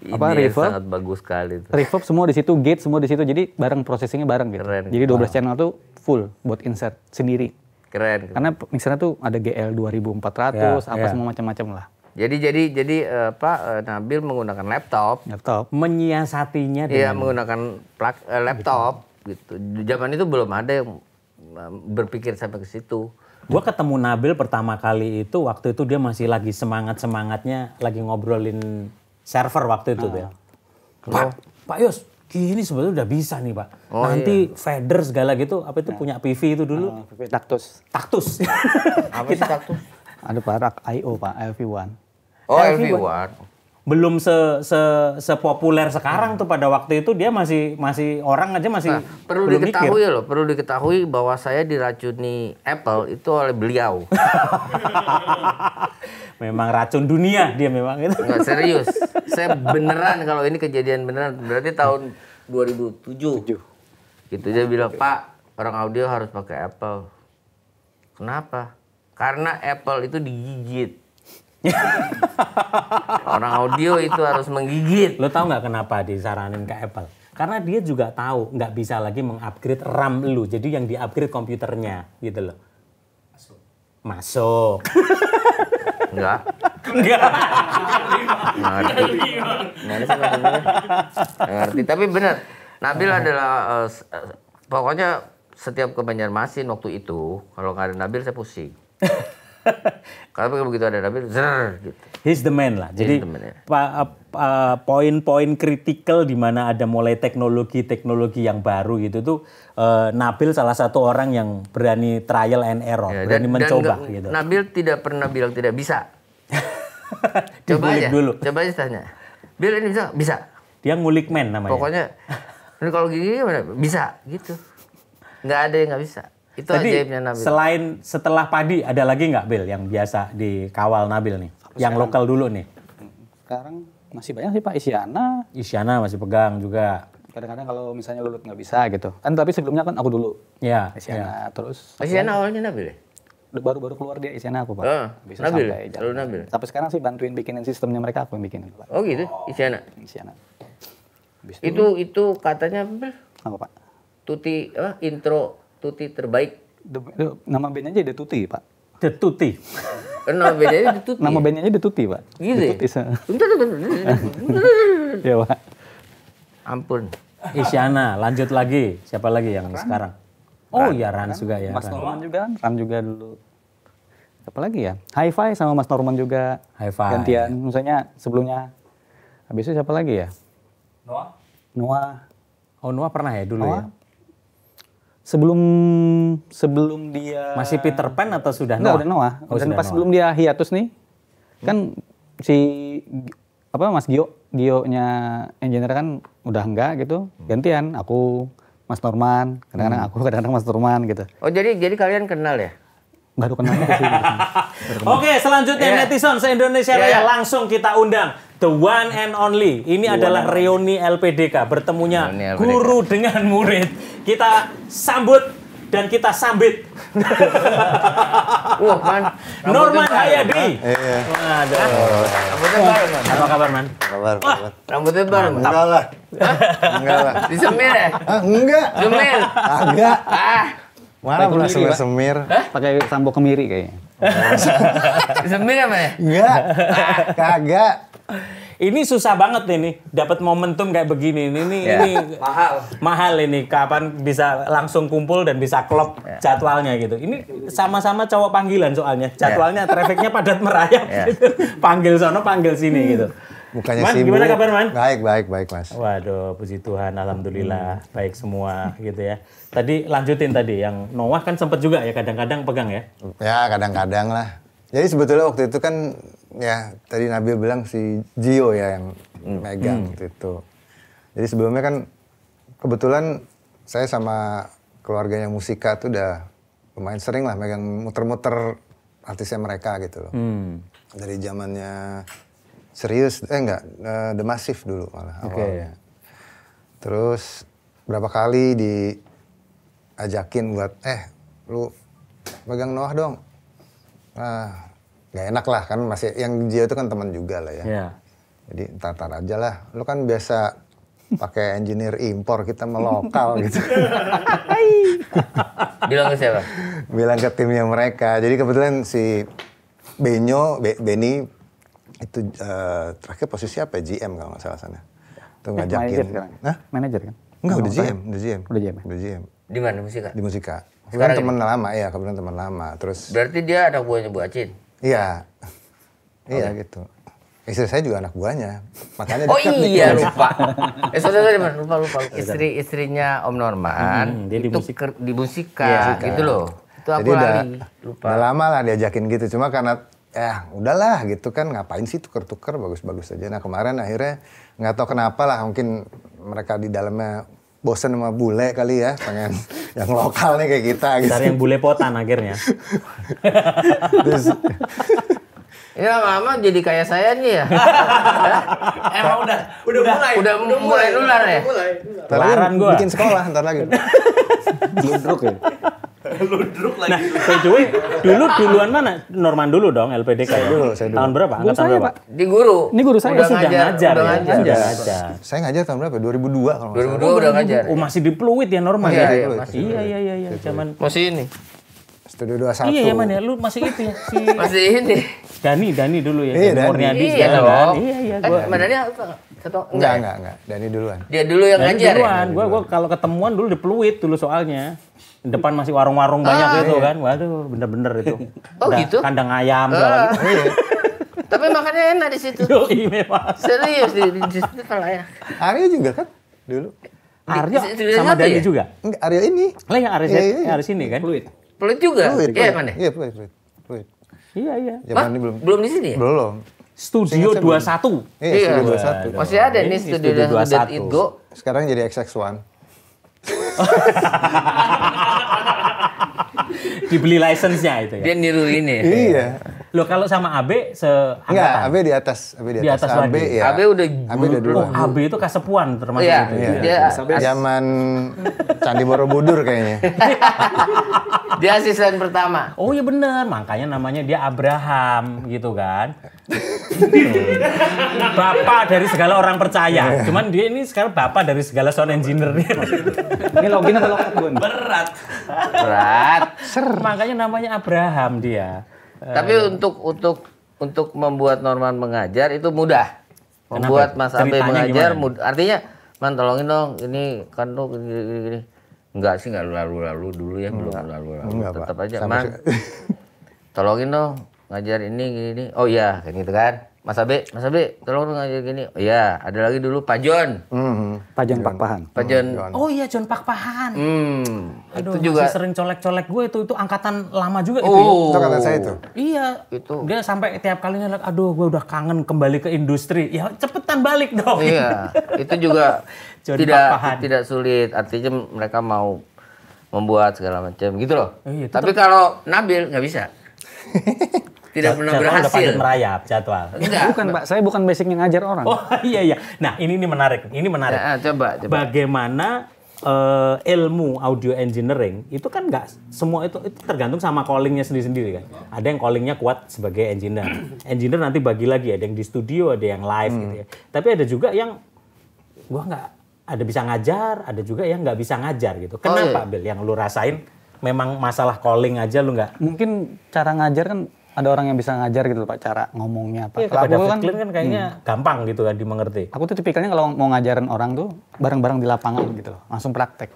apa reverb sangat bagus sekali itu. Reverb semua di situ, gate semua di situ. Jadi bareng processingnya bareng gitu. Keren. Jadi 12 wow. channel tuh full buat insert sendiri. Keren. Karena mixernya tuh ada GL 2400 yeah, apa yeah. semua macam-macam lah. Jadi jadi jadi uh, eh, Pak uh, eh, Nabil menggunakan laptop. Laptop. Menyiasatinya iya, dengan Iya, menggunakan plak, uh, laptop gitu. gitu. Zaman itu belum ada yang berpikir sampai ke situ. Gua ketemu Nabil pertama kali itu waktu itu dia masih lagi semangat semangatnya lagi ngobrolin server waktu itu nah. Pak, Pak Yos, gini sebetulnya udah bisa nih pak. Oh, iya. Nanti iya. fader segala gitu, apa itu nah. punya PV itu dulu? Uh, ah, taktus. Taktus. apa sih taktus? Ada pak, IO pak, IOV1. Oh, LV1. Belum se se sepopuler sekarang hmm. tuh pada waktu itu dia masih masih orang aja masih nah, perlu belum diketahui mikir. loh, perlu diketahui bahwa saya diracuni Apple itu oleh beliau. memang racun dunia dia memang itu. Enggak serius. saya beneran kalau ini kejadian beneran berarti tahun 2007. 7. Gitu dia bilang, "Pak, orang audio harus pakai Apple." Kenapa? Karena Apple itu digigit. Orang audio itu harus menggigit. Lo tau nggak kenapa disaranin ke Apple? Karena dia juga tahu nggak bisa lagi mengupgrade RAM lu. Jadi yang diupgrade komputernya gitu loh. Masuk. Masuk. Enggak. Enggak. ngerti. ngerti. Tapi benar. Nabil adalah eh, eh, pokoknya setiap ke Banjarmasin waktu itu kalau nggak ada Nabil saya pusing. Karena begitu ada Nabi, zer gitu. He's the man lah. Jadi ya. eh, poin-poin kritikal di mana ada mulai teknologi-teknologi yang baru gitu tuh uh, Nabil salah satu orang yang berani trial and error, ya, berani dan, mencoba dan gitu. Nabil tidak pernah bilang tidak bisa. coba aja, dulu. coba aja tanya. Bil ini bisa? Bisa. Dia ngulik men namanya. Pokoknya ini kalau gini Bisa gitu. Nggak ada yang nggak bisa. Itu Tadi, ajaibnya Nabil. Selain setelah padi ada lagi nggak Bil yang biasa dikawal Nabil nih? Sampai yang sekarang, lokal dulu nih. Sekarang masih banyak sih Pak Isyana. Isyana masih pegang juga. Kadang-kadang kalau misalnya Lulut nggak bisa gitu. Kan tapi sebelumnya kan aku dulu. Iya. Isyana ya. terus. Isyana awalnya Nabil ya? baru-baru keluar dia isian aku pak. Oh, Bisa Nabil. Sampai ya? jalan. Nabil. Tapi sekarang sih bantuin bikinin sistemnya mereka aku yang bikinin pak. Oh gitu, isiana. Isiana. itu, itu katanya apa? Apa pak? Tuti apa intro Tuti terbaik. The, the, nama bandnya aja The Tuti, Pak. The Tuti. Eh, nama bandnya The Tuti. Nama bandnya aja The Tuti, Pak. Gitu. ya? Iya, Pak. Ampun. Isyana, lanjut lagi. Siapa lagi yang Ran. sekarang? Oh iya Ran, ya, Ran juga ya. Mas Ran. Norman juga, Ran juga dulu. lagi ya? Hi-Fi sama Mas Norman juga. Hi-Fi. Gantian, misalnya sebelumnya. Habis itu siapa lagi ya? Noah. Noah. Oh Noah pernah ya dulu Noah. ya? sebelum sebelum dia masih Peter Pan atau sudah Noah? Noah. Oh, Dan pas Noah. sebelum dia hiatus nih hmm. kan si apa Mas Gio Gio-nya engineer kan udah enggak gitu. Gantian aku Mas Norman, kadang-kadang hmm. aku, kadang-kadang Mas Norman gitu. Oh, jadi jadi kalian kenal ya? Baru kenal Oke, selanjutnya yeah. netizen se-Indonesia yeah. Raya iya. langsung kita undang The one and only. Ini The adalah reuni LPDK, bertemunya reuni LPDK. guru dengan murid. Kita sambut dan kita sambit. Wah, Man. Norman Hayadi. Iya. Waduh. Rambutnya baru, Man. Apa kabar, Man? Kabar, kabar. Rambutnya Man? Enggak lah. Enggak lah. Disemir ya? Enggak. Semir. Agak. Ah. Mana pula semir semir? Pakai sambo kemiri kayaknya. semir apa ya? Enggak. Ah. Kagak ini susah banget nih dapat momentum kayak begini ini ini, yeah. ini mahal mahal ini kapan bisa langsung kumpul dan bisa klop yeah. jadwalnya gitu ini sama-sama cowok panggilan soalnya ya. jadwalnya yeah. trafficnya padat merayap yeah. gitu. panggil sono panggil sini gitu Bukannya man, gimana kabar man? Baik, baik, baik mas. Waduh, puji Tuhan, alhamdulillah hmm. baik semua gitu ya. Tadi lanjutin tadi yang Noah kan sempet juga ya kadang-kadang pegang ya? Ya kadang-kadang lah. Jadi sebetulnya waktu itu kan ya tadi Nabil bilang si Gio ya yang hmm. megang hmm. itu. Jadi sebelumnya kan kebetulan saya sama keluarganya Musika tuh udah lumayan sering lah megang muter-muter artisnya mereka gitu loh. Hmm. Dari zamannya serius eh enggak uh, The Massive dulu malah okay. awalnya. Terus berapa kali diajakin buat eh lu pegang Noah dong. Nah, nggak enak lah kan masih yang Gio itu kan teman juga lah ya. Yeah. Jadi tatar aja lah. Lu kan biasa pakai engineer impor kita melokal gitu. Bilang ke siapa? Bilang ke timnya mereka. Jadi kebetulan si Benyo, Be Beni itu uh, terakhir posisi apa? Ya? GM kalau nggak salah sana. Itu eh, ngajakin. Eh, manager kan? Hah? Manager kan? Enggak, udah ya? GM, udah GM. Udah GM. Ya? Udah GM. Di mana musika? Di musika. kan teman lama ya, kebetulan teman lama. Terus Berarti dia ada buahnya Bu Acin. Iya. Okay. Iya gitu. Istri saya juga anak buahnya. Makanya Oh iya nih. Gitu. lupa. eh sorry, sorry, lupa, lupa lupa. Istri istrinya Om Norman hmm, dia itu di ya, gitu loh. Itu aku Jadi lari. Udah, lupa. Udah lama lah diajakin gitu cuma karena eh udahlah gitu kan ngapain sih tuker-tuker bagus-bagus aja. Nah kemarin akhirnya nggak tahu kenapa lah mungkin mereka di dalamnya bosen sama bule kali ya pengen yang lokal nih kayak kita gitu. Cari yang bule potan akhirnya. Terus, ya lama jadi kayak saya nih ya. Emang udah udah mulai udah, udah mulai nular ya. Mulai. Ntar Laran gua. Bikin sekolah ntar lagi. Ludruk ya. Ludruk lagi. Nah, way, dulu duluan mana? Norman dulu dong, LPDK saya ya. dulu. Saya dulu. Tahun berapa? Guru saya, berapa? Pak. Di guru. Ini guru saya udah sudah ngajar. ngajar, udah ya? ngajar. Sudah ngajar. Saya ngajar tahun berapa? 2002 kalau 2002 salah. udah ngajar. Oh, masih di Pluit ya Norman ya? Iya, iya, iya, iya, iya. iya, iya, iya zaman masih ini. Studio 21. Iya, mana Lu masih itu ya? Si... masih ini. Dani, Dani dulu ya. Iya, Dani. Dani. Iya, iya, iya. Eh, mana dia apa? Ketua, enggak, enggak, enggak. Ya? Dani duluan. Dia dulu yang ngajar. Ya? Duluan. gue kalau ketemuan dulu di Pluit dulu soalnya depan masih warung-warung banyak ah, gitu iya. kan. Waduh, bener-bener itu. Oh Udah gitu? Kandang ayam ah. gitu. Tapi makannya enak di situ. Yo, memang. Serius di, di, situ kalau ya. Arya juga kan dulu. Arya sama Dani ya? juga. Enggak, Arya ini. Lah yang Arya, ya, ya. Arya sini kan. Fluid. Fluid juga. Fluid, iya, mana? Iya, fluid, fluid. fluid. Iya, iya. Zaman belum. Belum di sini ya? Belum. Studio dua 21. Iya, Studio 21. Iya. Masih ada nih Studio, Studio 21. Itu. Sekarang jadi XX1. Dibeli license-nya itu ya. Dia niru ini. Ya? Iya. Loh kalau sama AB se. Enggak, AB di atas, AB di atas. Di AB ya. AB udah AB udah dulu. Oh, AB itu kasepuan termasuk iya, itu. Ya? Iya. Dia zaman Candi Borobudur kayaknya. dia asisten pertama. Oh iya bener, makanya namanya dia Abraham gitu kan. bapak dari segala orang percaya. Cuman dia ini sekarang bapak dari segala sound engineer. ini login atau login? Berat. Berat. Ser. Makanya namanya Abraham dia. Tapi uh, untuk untuk untuk membuat Norman mengajar itu mudah. Membuat Kenapa? Mas Abe mengajar, mud, artinya Man tolongin dong, ini kan lu gini, gini. Enggak sih, enggak lalu-lalu dulu ya, belum lalu-lalu. Tetap aja, Sama tolongin dong ngajar ini gini. Oh iya, kayak gitu kan. Mas Abe, Mas Abe, tolong dong ngajar gini. Oh iya, ada lagi dulu Pak John. Mm-hmm. Pak John Pakpahan. Pak John. Oh iya, John Pakpahan. Hmm. Aduh, itu juga sering colek-colek gue itu itu angkatan lama juga itu. Ya. Oh. Itu angkatan saya itu. Iya. Itu. Dia sampai tiap kalinya aduh gue udah kangen kembali ke industri. Ya cepetan balik dong. Iya. itu juga jadi tidak Pakpahan. tidak sulit artinya mereka mau membuat segala macam gitu loh. Eh, iya, Tapi kalau Nabil nggak bisa. tidak pernah berhasil. Udah merayap jadwal. Enggak. Bukan Pak, saya bukan basicnya ngajar orang. Oh iya iya. Nah ini ini menarik, ini menarik. Ya, coba, coba. Bagaimana uh, ilmu audio engineering itu kan nggak semua itu itu tergantung sama callingnya sendiri-sendiri kan. Ada yang callingnya kuat sebagai engineer. engineer nanti bagi lagi ada yang di studio, ada yang live hmm. gitu ya. Tapi ada juga yang gua nggak ada bisa ngajar, ada juga yang nggak bisa ngajar gitu. Oh, Kenapa, oh, iya. Bill? Yang lu rasain memang masalah calling aja lu nggak? Mungkin cara ngajar kan ada orang yang bisa ngajar gitu Pak cara ngomongnya apa. Ya, kalau aku kan, kan kayaknya hmm. gampang gitu kan dimengerti. Aku tuh tipikalnya kalau mau ngajarin orang tuh bareng-bareng di lapangan gitu loh, langsung praktek.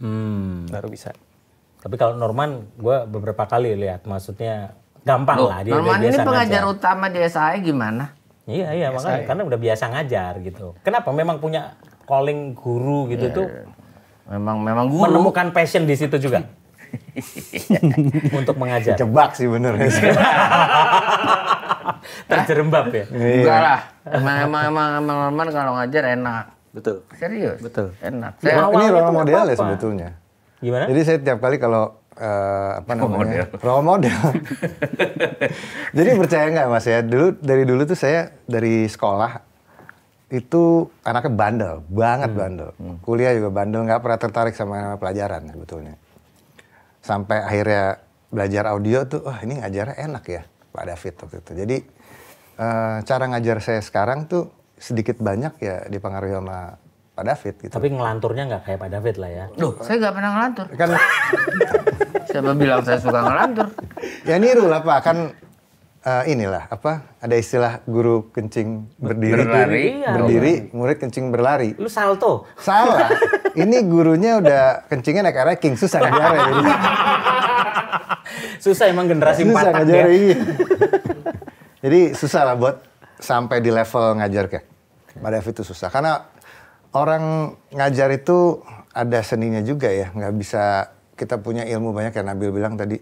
Hmm. Baru bisa. Tapi kalau Norman, gue beberapa kali lihat, maksudnya gampang loh, lah dia. Norman ini pengajar ngajar. utama di SAE gimana? Iya iya makanya e. karena udah biasa ngajar gitu. Kenapa? Memang punya calling guru gitu yeah. tuh iya. memang memang guru. menemukan passion di situ juga untuk mengajar. Jebak sih bener. Terjerembab ya. Iya. Enggak lah. Emang emang emang emang Norman kalau ngajar enak. Betul. Serius. Betul. Enak. Saya ini role model ya sebetulnya. Gimana? Jadi saya tiap kali kalau Uh, apa namanya? Model. Role model. Jadi percaya nggak mas ya? Dulu dari dulu tuh saya dari sekolah itu anaknya bandel, banget hmm. bandel. Hmm. Kuliah juga bandel, nggak pernah tertarik sama pelajaran sebetulnya. Sampai akhirnya belajar audio tuh, wah oh, ini ngajarnya enak ya Pak David waktu itu. Jadi uh, cara ngajar saya sekarang tuh sedikit banyak ya dipengaruhi sama Pak David gitu. Tapi ngelanturnya nggak kayak Pak David lah ya. Loh, saya nggak pernah ngelantur. Kan Siapa bilang saya suka ngelantur? ya niru lah Pak, kan uh, inilah apa ada istilah guru kencing berdiri berlari, ya. berdiri murid kencing berlari lu salto salah ini gurunya udah kencingnya naik arah susah ngajar ya. susah emang generasi susah ngajarin ya. Iya. jadi susah lah buat sampai di level ngajar kayak pada itu susah karena orang ngajar itu ada seninya juga ya nggak bisa kita punya ilmu banyak kayak Nabil bilang tadi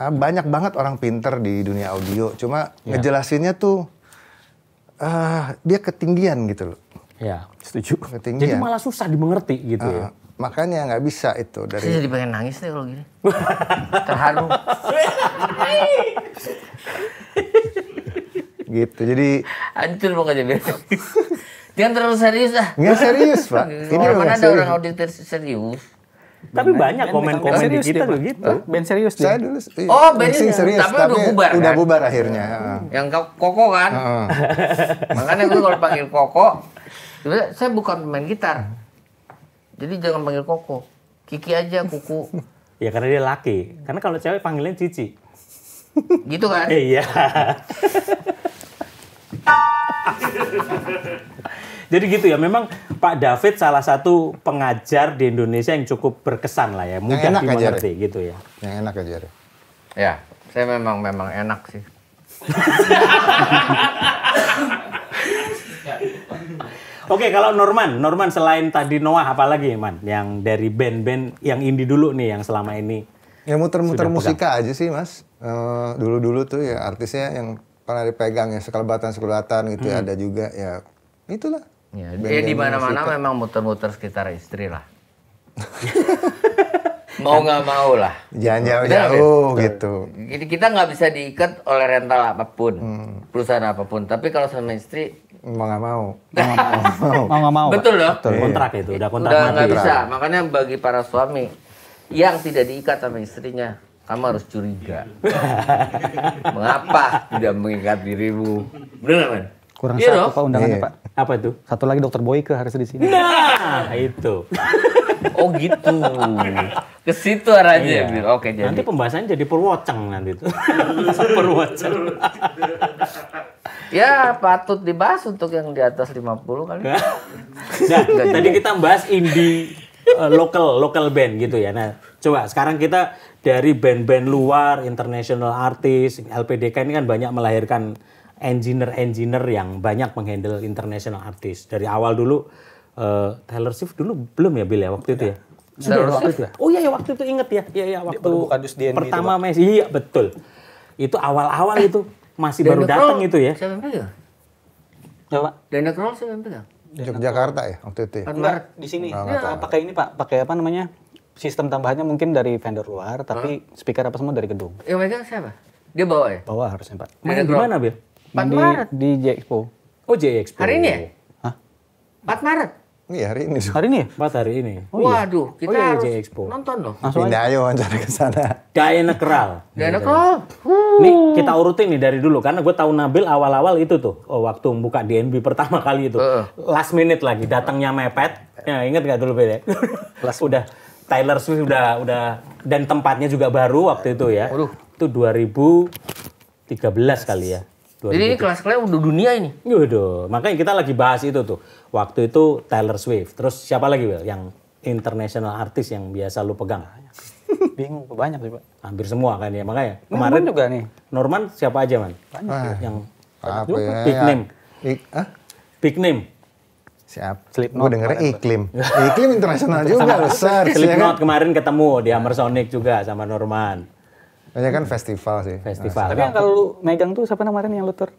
Ah, banyak banget orang pinter di dunia audio cuma yeah. ngejelasinnya tuh uh, dia ketinggian gitu loh ya setuju ketinggian. jadi malah susah dimengerti gitu uh, ya ah, makanya nggak bisa itu dari saya jadi pengen nangis deh kalau gini terharu gitu jadi hancur mau jadi jangan terlalu serius lah nggak serius pak ini mana ada serius. orang auditor serius tapi ben banyak komen-komen di kita juga gitu. Huh? Band serius dia. Saya dulu. Iya. Oh, band serius. Tapi, tapi udah bubar. Udah kan? bubar akhirnya. Hmm. Yang Koko kan. Makanya gue kalau panggil Koko, saya bukan pemain gitar. Jadi jangan panggil Koko. Kiki aja, Kuku. ya karena dia laki. Karena kalau cewek panggilnya Cici. gitu kan? Iya. Jadi gitu ya, memang Pak David salah satu pengajar di Indonesia yang cukup berkesan lah ya, mudah yang enak dimengerti gitu ya. Yang enak ajar Ya, saya memang memang enak sih. Oke, kalau Norman, Norman selain tadi Noah apalagi ya, Man yang dari band-band yang indie dulu nih yang selama ini Ya muter-muter musika aja sih mas. Eh, dulu-dulu uh, tuh ya artisnya yang pernah dipegang ya sekelebatan sekelebatan gitu ya, hmm. ya ada juga ya itulah Ya, di mana-mana memang muter-muter sekitar istri lah. mau kan- nggak mau lah. Jangan jauh-jauh gitu. Jadi kita nggak bisa diikat oleh rental apapun, hmm. perusahaan apapun. Tapi kalau sama istri mau nggak mau, mau nggak mau. mau, mau. Betul dong. Betul. Kontrak itu, udah kontrak udah nggak bisa. Makanya bagi para suami yang tidak diikat sama istrinya, kamu harus curiga. Mengapa tidak mengikat dirimu? Benar kan? Kurang iya satu know? Pak undangannya iya. Pak. Apa itu? Satu lagi dokter Boyke harus di sini. Nah, itu. oh gitu. Ke situ arahnya. Iya. Oke, jadi. Nanti pembahasannya jadi perwoceng nanti itu. perwoceng. ya patut dibahas untuk yang di atas 50 kali. nah, tadi kita bahas indie uh, local local band gitu ya. Nah, coba sekarang kita dari band-band luar, international artis, LPDK ini kan banyak melahirkan engineer-engineer yang banyak menghandle international artist Dari awal dulu uh, Taylor Swift dulu belum ya Bill ya waktu itu ya? Sudah Taylor waktu itu ya? ya? Oh iya ya waktu itu inget ya. Iya iya waktu pertama itu, Messi. Iya betul. Itu awal-awal itu masih baru datang itu ya. Siapa yang pegang? Coba. Dana Kroll siapa yang pegang? Jakarta ya waktu itu. Ya? Enggak, di sini. Nah, pakai ini Pak, pakai apa namanya? Sistem tambahannya mungkin dari vendor luar, tapi speaker apa semua dari gedung. Yang mereka siapa? Dia bawa ya? Bawa harusnya Pak. Main di mana, Bil? 4 di, Maret? Di J Expo. Oh J Expo. Hari ini ya? Hah? 4 Maret? Iya hari ini. Hari ini ya? 4 hari ini. Oh, iya. Waduh, iya. kita oh, iya, harus Expo. nonton dong. Langsung Pindah ayo wawancara ke sana. Diana Keral. Diana Keral. Nih kita urutin nih dari dulu. Karena gue tahu Nabil awal-awal itu tuh. Oh, waktu buka DNB pertama kali itu. Uh. Last minute lagi. Datangnya mepet. Ya, inget gak dulu beda? udah. Tyler Swift udah udah dan tempatnya juga baru waktu itu ya. Waduh. Itu 2013 kali ya. Jadi ini kelas-kelasnya udah dunia ini. Yaudah, Makanya kita lagi bahas itu tuh. Waktu itu Taylor Swift. Terus siapa lagi Will? Yang international artis yang biasa lu pegang? Bingung, banyak sih Pak. Hampir semua kan ya. Makanya kemarin juga nih. Norman siapa aja man? Banyak. Ah, yang apa ya, big name. Ik, ah? Big name. Siap. Sleep Gue dengernya iklim. iklim internasional juga besar. Slipknot ya kan? kemarin ketemu di Amersonic juga sama Norman. Banyak kan festival sih. Festival. Tapi yang kalau lu megang tuh siapa namanya yang lu tur?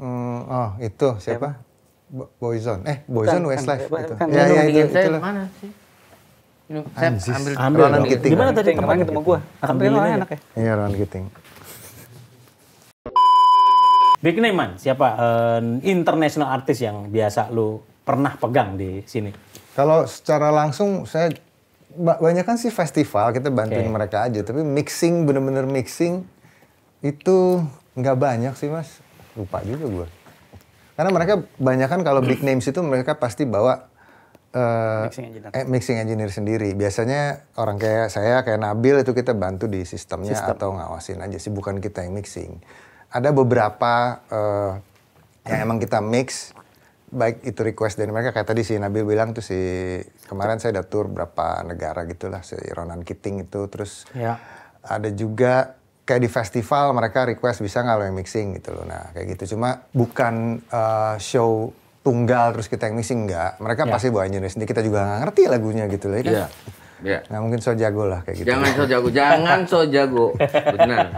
Hmm, oh itu siapa? Bo Boyzone. Eh Boyzone Westlife. Kan, gitu. kan, ya, ya, itu, iya, iya, itu, itu mana sih? Saya ambil, ambil Ronan Giting. Gimana tadi kemarin ketemu gua? Alhamdulillah orangnya enak ya. Iya Ronan Giting. Big name man, siapa uh, international artis yang biasa lu pernah pegang di sini? Kalau secara langsung saya banyak kan sih festival kita bantuin okay. mereka aja tapi mixing bener-bener mixing itu nggak banyak sih mas lupa juga gue karena mereka banyak kan kalau big names itu mereka pasti bawa uh, mixing, engineer. Eh, mixing engineer sendiri biasanya orang kayak saya kayak Nabil itu kita bantu di sistemnya System. atau ngawasin aja sih bukan kita yang mixing ada beberapa uh, yang emang kita mix baik itu request dari mereka kayak tadi si Nabil bilang tuh si kemarin saya udah tour berapa negara gitulah si Ronan Keating itu terus ya. ada juga kayak di festival mereka request bisa nggak lo yang mixing gitu loh nah kayak gitu cuma bukan uh, show tunggal terus kita yang mixing nggak mereka ya. pasti bawa jenis sendiri kita juga nggak ngerti lagunya gitu loh ya kan ya. Ya. Nah mungkin so jago lah kayak gitu. Jangan so jago, jangan so jago. Benar.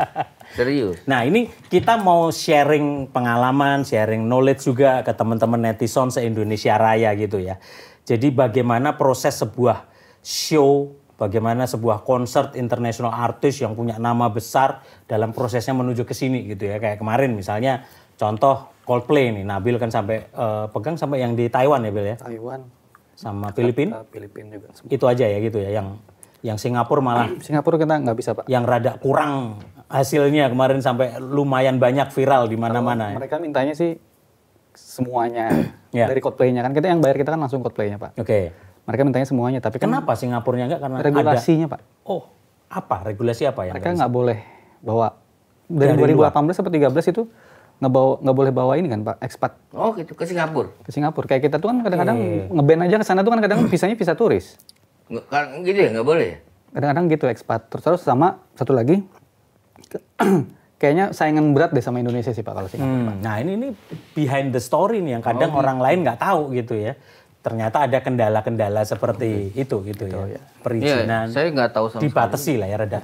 Serius. Nah ini kita mau sharing pengalaman, sharing knowledge juga ke teman-teman netizen se-Indonesia Raya gitu ya. Jadi bagaimana proses sebuah show, bagaimana sebuah konser internasional artis yang punya nama besar dalam prosesnya menuju ke sini gitu ya. Kayak kemarin misalnya contoh Coldplay nih, Nabil kan sampai uh, pegang sampai yang di Taiwan ya Bil ya. Taiwan. Sama Filipina. Filipina juga. Semua. Itu aja ya gitu ya yang yang Singapura malah Singapura kita nggak bisa pak yang rada kurang hasilnya kemarin sampai lumayan banyak viral di mana-mana ya. mereka mintanya sih semuanya yeah. dari Coldplay-nya kan kita yang bayar kita kan langsung Coldplay-nya pak. Oke. Okay. Mereka mintanya semuanya tapi kan kenapa Singapurnya enggak karena regulasinya ada... pak. Oh apa regulasi apa ya? mereka nggak boleh bawa dari, dari 2018 sampai 13 itu nggak bawa nggak boleh bawa ini kan pak ekspat oh gitu ke Singapura ke Singapura kayak kita tuh kan kadang-kadang ngeband aja ke sana tuh kan kadang visanya visa turis kan gitu ya nggak boleh ya? kadang-kadang gitu ekspat terus terus sama satu lagi kayaknya saingan berat deh sama Indonesia sih Pak kalau Singapura. Hmm. Nah ini ini behind the story nih yang kadang oh, orang lain gitu. nggak tahu gitu ya. Ternyata ada kendala-kendala seperti okay. Oh, gitu. itu gitu gitu ya. ya. Perizinan. Ya, saya nggak tahu sama Dibatasi lah ya reda.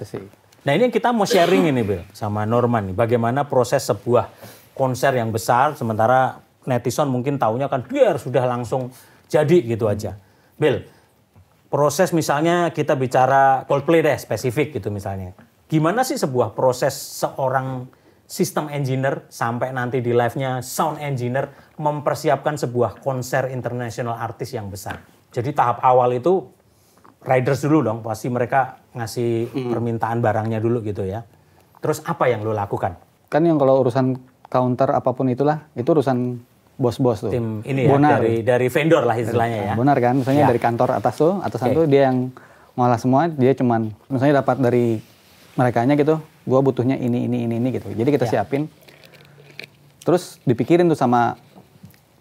Nah ini yang kita mau sharing ini Bill sama Norman nih. Bagaimana proses sebuah konser yang besar sementara netizen mungkin taunya kan biar sudah langsung jadi gitu aja. Bill, proses misalnya kita bicara Coldplay deh spesifik gitu misalnya gimana sih sebuah proses seorang sistem engineer sampai nanti di live-nya sound engineer mempersiapkan sebuah konser internasional artis yang besar. Jadi tahap awal itu riders dulu dong, pasti mereka ngasih hmm. permintaan barangnya dulu gitu ya. Terus apa yang lo lakukan? Kan yang kalau urusan counter apapun itulah, itu urusan bos-bos tuh. Tim ini ya, dari dari vendor lah istilahnya ya. Nah, benar kan, misalnya ya. dari kantor atas tuh, atasan okay. tuh dia yang ngolah semua, dia cuman misalnya dapat dari merekanya gitu gue butuhnya ini ini ini ini gitu jadi kita yeah. siapin terus dipikirin tuh sama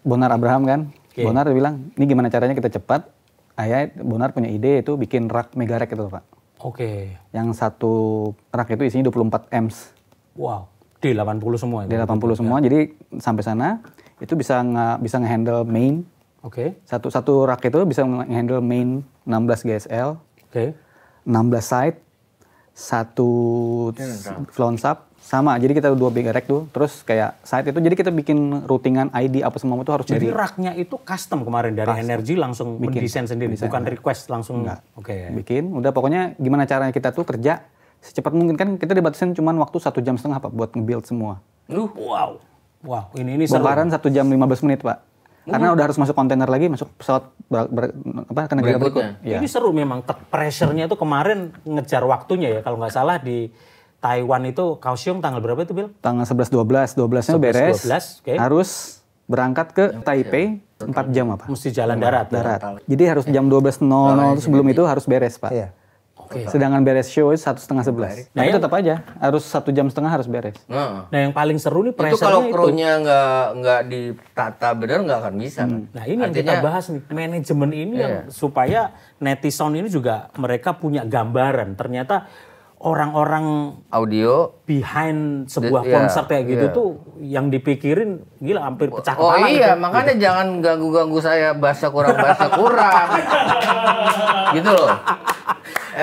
Bonar Abraham kan okay. Bonar bilang ini gimana caranya kita cepat ayah Bonar punya ide itu bikin rak mega rak itu pak oke okay. yang satu rak itu isinya 24 amps wow di 80 semua di 80 itu. semua ya. jadi sampai sana itu bisa nge, bisa ngehandle main oke okay. satu satu rak itu bisa ngehandle main 16 GSL oke okay. 16 side satu iya, clone sub sama jadi kita dua big rack tuh terus kayak saat itu jadi kita bikin routingan ID apa semua itu harus jadi dari, raknya itu custom kemarin dari custom. energi langsung bikin. mendesain sendiri Desain. bukan request langsung oke okay. bikin udah pokoknya gimana caranya kita tuh kerja secepat mungkin kan kita dibatasin cuma waktu satu jam setengah pak buat nge-build semua uh wow wow ini ini bongkaran satu jam 15 menit pak karena iya. udah harus masuk kontainer lagi masuk pesawat ber, ber, apa ke negara berikut. Ya. Ini iya. seru memang pressure-nya itu kemarin ngejar waktunya ya kalau nggak salah di Taiwan itu Kaohsiung tanggal berapa itu bil? Tanggal 11 12 12-nya beres. 12, okay. Harus berangkat ke Taipei 4 jam apa? Mesti jalan darat. Darat. Ya. Jadi harus jam 12.00 iya. nah, sebelum itu harus beres, Pak. Iya. Okay. Sedangkan beres show itu satu setengah sebelas. Nah, Tapi tetap aja harus satu jam setengah harus beres. Nah, nah yang paling seru nih itu kalau krunya nggak nggak ditata benar nggak akan bisa. Kan? Hmm. Nah ini Artinya, yang kita bahas nih manajemen ini iya. yang supaya netizen ini juga mereka punya gambaran. Ternyata orang-orang audio behind sebuah the, iya, konser yeah, kayak gitu yeah. tuh yang dipikirin gila hampir oh, pecah oh kepala. Oh iya, gitu. makanya gitu. jangan ganggu-ganggu saya bahasa kurang bahasa kurang. gitu loh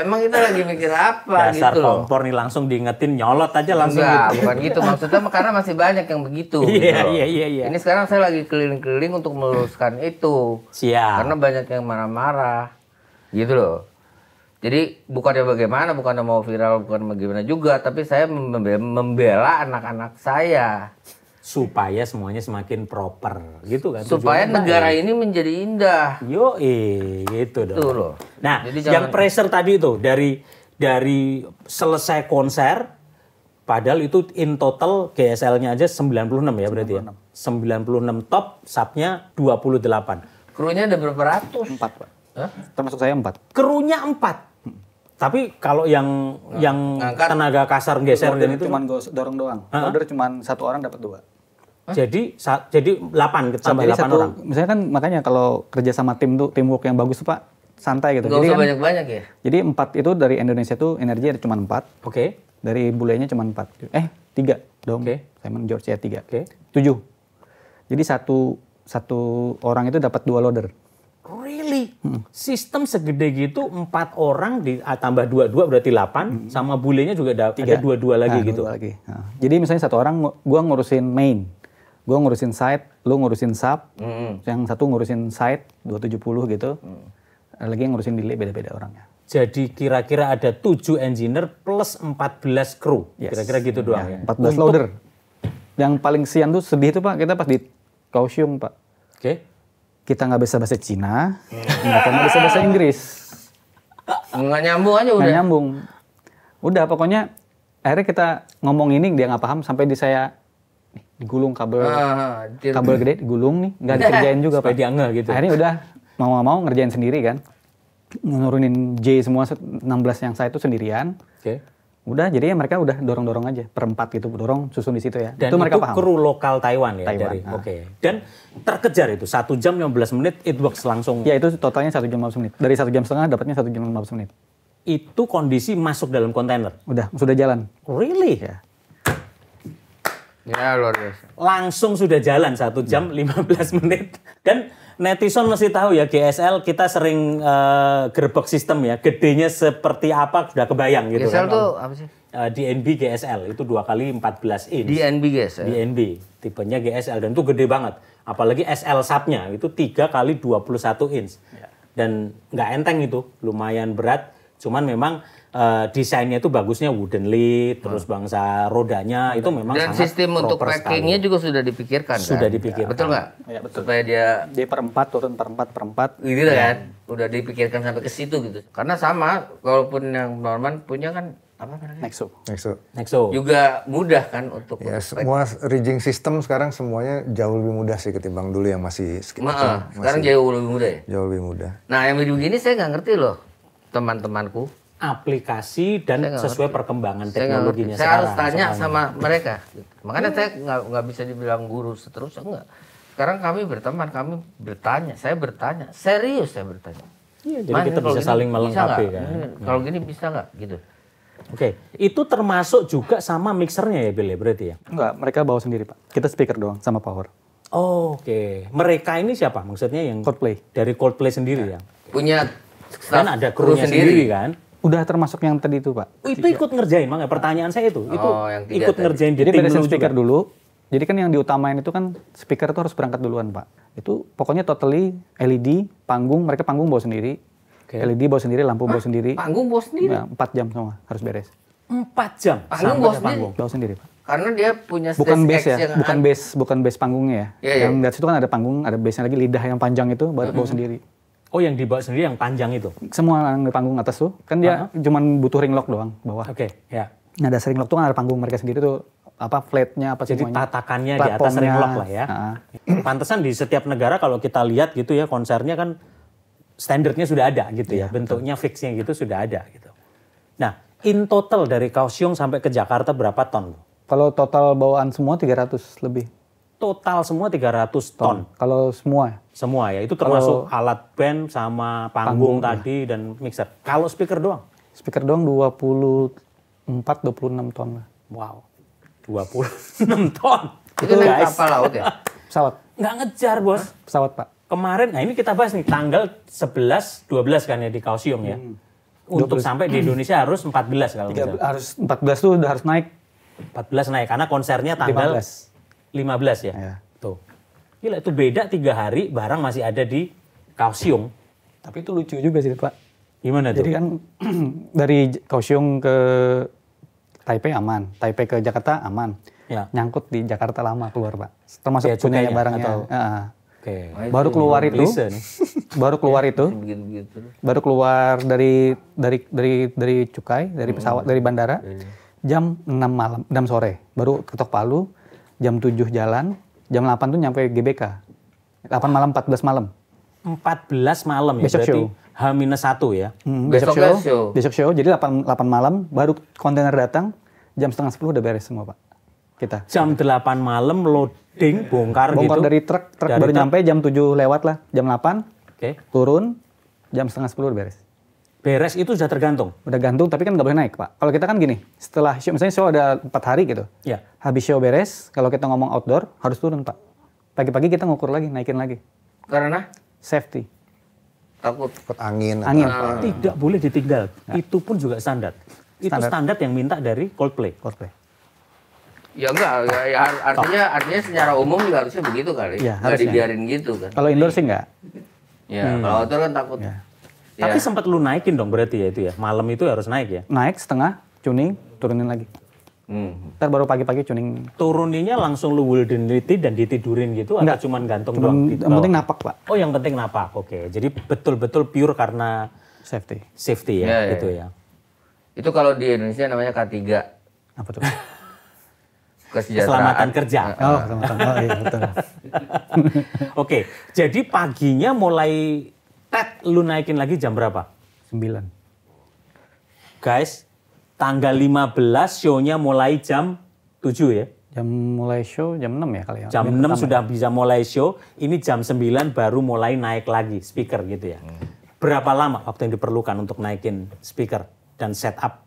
emang kita lagi mikir apa Dasar gitu loh. kompor nih langsung diingetin nyolot aja langsung Enggak, gitu. bukan gitu. Maksudnya karena masih banyak yang begitu. Iya, gitu iya, iya, iya. Ini sekarang saya lagi keliling-keliling untuk meluruskan itu. Siap. Karena banyak yang marah-marah. Gitu loh. Jadi bukannya bagaimana, bukannya mau viral, bukan bagaimana juga, tapi saya membela anak-anak saya supaya semuanya semakin proper gitu kan supaya negara baik. ini menjadi indah yo gitu dong Tuh loh. nah Jadi yang pressure tadi itu dari dari selesai konser padahal itu in total GSL-nya aja 96 ya berarti 96. ya 96 top subnya 28 krunya ada berapa ratus empat pak Hah? termasuk saya empat krunya empat tapi kalau yang nah, yang ngangkat, tenaga kasar geser dan itu cuman dorong doang. Uh -huh. Order cuman satu orang dapat dua. Jadi sa, jadi 8 tambah 8 satu, orang. Misalnya kan makanya kalau kerja sama tim tuh teamwork yang bagus tuh Pak santai gitu. Gak jadi kan banyak banyak ya. Jadi empat itu dari Indonesia tuh energi ada cuma empat. Oke. Okay. Dari bulenya cuma empat. Eh tiga dong. Oke. Okay. Simon George ya tiga. Oke. Okay. Tujuh. Jadi satu satu orang itu dapat dua loader. Really? Hmm. Sistem segede gitu empat orang ditambah ah, dua dua berarti delapan hmm. sama bulenya juga ada tiga. ada dua dua lagi nah, gitu. Dua lagi. Nah. Jadi misalnya satu orang gua ngurusin main gue ngurusin site, lu ngurusin sub, mm. yang satu ngurusin site 270 gitu, mm. lagi yang ngurusin delay beda-beda orangnya. Jadi kira-kira ada 7 engineer plus 14 kru, yes. kira-kira gitu doang ya. ya. 14 Untuk... loader. Yang paling sian tuh sedih tuh Pak, kita pas di Kaohsiung Pak. Oke. Okay. Kita nggak bisa bahasa Cina, nggak mm. nggak bisa bahasa Inggris. Nggak nyambung aja udah. Nggak nyambung. Udah pokoknya akhirnya kita ngomong ini dia nggak paham sampai di saya digulung kabel ah, ah, ah kabel gede digulung nih nggak dikerjain juga pak diangga gitu akhirnya udah mau mau, mau ngerjain sendiri kan nurunin J semua 16 yang saya itu sendirian okay. udah jadinya mereka udah dorong dorong aja perempat gitu dorong susun di situ ya dan itu, itu mereka paham. kru lokal Taiwan ya Taiwan, nah. oke okay. dan terkejar itu satu jam 15 menit it works langsung ya itu totalnya satu jam 15 menit dari satu jam setengah dapatnya satu jam 15 menit itu kondisi masuk dalam kontainer udah sudah jalan really ya Ya luar biasa. Langsung sudah jalan satu jam ya. 15 menit. Dan netizen mesti tahu ya GSL kita sering uh, gerbek sistem ya. Gedenya seperti apa sudah kebayang gitu. GSL kan, tuh apa sih? Uh, eh, DNB GSL itu dua kali 14 inch. DNB GSL. DNB tipenya GSL dan itu gede banget. Apalagi SL subnya itu tiga kali 21 inch. Ya. Dan nggak enteng itu, lumayan berat. Cuman memang Uh, desainnya itu bagusnya wooden lid, hmm. terus bangsa rodanya hmm. itu memang dan sistem untuk packingnya juga sudah dipikirkan sudah kan? dipikirkan betul nggak ya, betul. supaya dia dia perempat turun perempat perempat gitu ya. kan iya. udah dipikirkan sampai ke situ gitu karena sama walaupun yang Norman punya kan apa namanya? Nexo. Nexo. Nexo. Juga mudah kan untuk ya, semua rigging system sekarang semuanya jauh lebih mudah sih ketimbang dulu yang masih Ma, sekarang jauh lebih mudah ya? Jauh lebih mudah. Nah, yang begini saya nggak ngerti loh teman-temanku aplikasi dan sesuai perkembangan teknologinya saya sekarang. Saya harus tanya soalnya. sama mereka. Makanya hmm. saya nggak nggak bisa dibilang guru seterusnya enggak. Sekarang kami berteman, kami bertanya, saya bertanya, serius saya bertanya. Iya, jadi kita bisa saling melengkapi bisa kan. Hmm. Kalau gini bisa nggak gitu. Oke, okay. itu termasuk juga sama mixernya ya Bill ya, berarti ya? Enggak, mereka bawa sendiri Pak. Kita speaker doang sama power. Oh, Oke, okay. mereka ini siapa? Maksudnya yang Coldplay. Dari Coldplay sendiri ya? ya? Punya staff, kan ada kru sendiri. sendiri kan? udah termasuk yang tadi itu pak oh, itu iya. ikut ngerjain makanya pertanyaan saya itu itu oh, yang ikut tadi. ngerjain jadi beresin speaker juga. dulu jadi kan yang diutamain itu kan speaker itu harus berangkat duluan pak itu pokoknya totally LED panggung mereka panggung bawa sendiri okay. LED bawa sendiri lampu bawa sendiri panggung bawa sendiri nah, jam semua harus beres empat jam panggung bawa sendiri bawa sendiri pak karena dia punya bukan base ya, bukan base, bukan base panggungnya ya. Yeah, iya. yang yeah. dari situ kan ada panggung, ada base-nya lagi lidah yang panjang itu baru mm -hmm. bawa sendiri. Oh yang dibawa sendiri yang panjang itu? Semua yang di panggung atas tuh. Kan dia uh -huh. cuman butuh ring lock doang bawah. Oke, okay, ya. Nah ada ring lock tuh kan ada panggung mereka sendiri tuh apa flatnya apa Jadi semuanya. tatakannya di atas ring lock lah ya. Uh. Pantesan di setiap negara kalau kita lihat gitu ya konsernya kan standarnya sudah ada gitu ya, ya bentuknya betul. fixnya gitu sudah ada gitu. Nah in total dari Kaohsiung sampai ke Jakarta berapa ton? Kalau total bawaan semua 300 lebih total semua 300 ton. ton. Kalau semua? Ya? Semua ya, itu termasuk Kalau alat band sama panggung, panggung tadi ya. dan mixer. Kalau speaker doang? Speaker doang 24 26 ton lah. Wow. 26 ton. Itu naik kapal laut ya? Pesawat. Nggak ngejar, Bos. Hah? Pesawat, Pak. Kemarin, nah ini kita bahas nih, tanggal 11, 12 kan ya di Kausium ya. Hmm. Untuk 12. sampai di Indonesia hmm. harus 14 kalau 13, Harus 14 tuh udah harus naik. 14 naik, karena konsernya tanggal 15. 15 ya. ya. Tuh. Gila itu beda tiga hari barang masih ada di Kaohsiung. Tapi itu lucu juga sih Pak. Gimana tuh? Jadi kan dari Kaohsiung ke Taipei aman, Taipei ke Jakarta aman. Ya. Nyangkut di Jakarta lama keluar Pak. Termasuk ya, punya barang Atau... Uh Okay. Baru keluar itu, baru keluar itu, baru keluar dari dari dari dari cukai, dari hmm. pesawat, dari bandara, iya. jam 6 malam, 6 sore, baru ketok palu, jam 7 jalan, jam 8 tuh nyampe GBK. 8 malam, 14 malam. 14 malam ya, besok berarti show. H-1 ya? Hmm, besok, besok show, besok show. Besok show, jadi 8, 8 malam, baru kontainer datang, jam setengah 10 udah beres semua Pak. Kita. Jam 8 malam loading, bongkar, bongkar gitu? Bongkar dari truk, truk dari baru truk. nyampe jam 7 lewat lah, jam 8, okay. turun, jam setengah 10 udah beres beres itu sudah tergantung. sudah gantung, tapi kan nggak boleh naik, Pak. Kalau kita kan gini, setelah show, misalnya show ada empat hari gitu, ya. habis show beres, kalau kita ngomong outdoor, harus turun, Pak. Pagi-pagi kita ngukur lagi, naikin lagi. Karena? Safety. Takut. Takut angin. Angin. Ah. Tidak boleh ditinggal. Ya. Itu pun juga standar. standar. Itu standar yang minta dari Coldplay. Coldplay. Ya enggak, ya, oh. artinya artinya secara umum juga harusnya begitu kali. Ya, harusnya. Gak dibiarin gitu kan. Kalau indoor sih enggak. Ya, hmm. kalau outdoor kan takut. Ya. Yeah. Tapi iya. sempat lu naikin dong berarti ya itu ya. Malam itu harus naik ya. Naik setengah, tuning, turunin lagi. Hmm. Ntar baru pagi-pagi tuning. turuninnya langsung lu wildenity dan ditidurin gitu Nggak. atau cuman gantung doang? Yang penting napak, Pak. Oh, yang penting napak. Oke. Jadi betul-betul pure karena safety. Safety ya, ya, ya gitu iya. ya. Itu kalau di Indonesia namanya K3. Apa tuh? Keselamatan kerja. Oh, Oh, iya, betul. Oke, jadi paginya mulai tet lu naikin lagi jam berapa? 9. Guys, tanggal 15 show-nya mulai jam 7 ya. Jam mulai show jam 6 ya kali ya. Jam 6 pertama. sudah ya? bisa mulai show, ini jam 9 baru mulai naik lagi speaker gitu ya. Hmm. Berapa lama waktu yang diperlukan untuk naikin speaker dan setup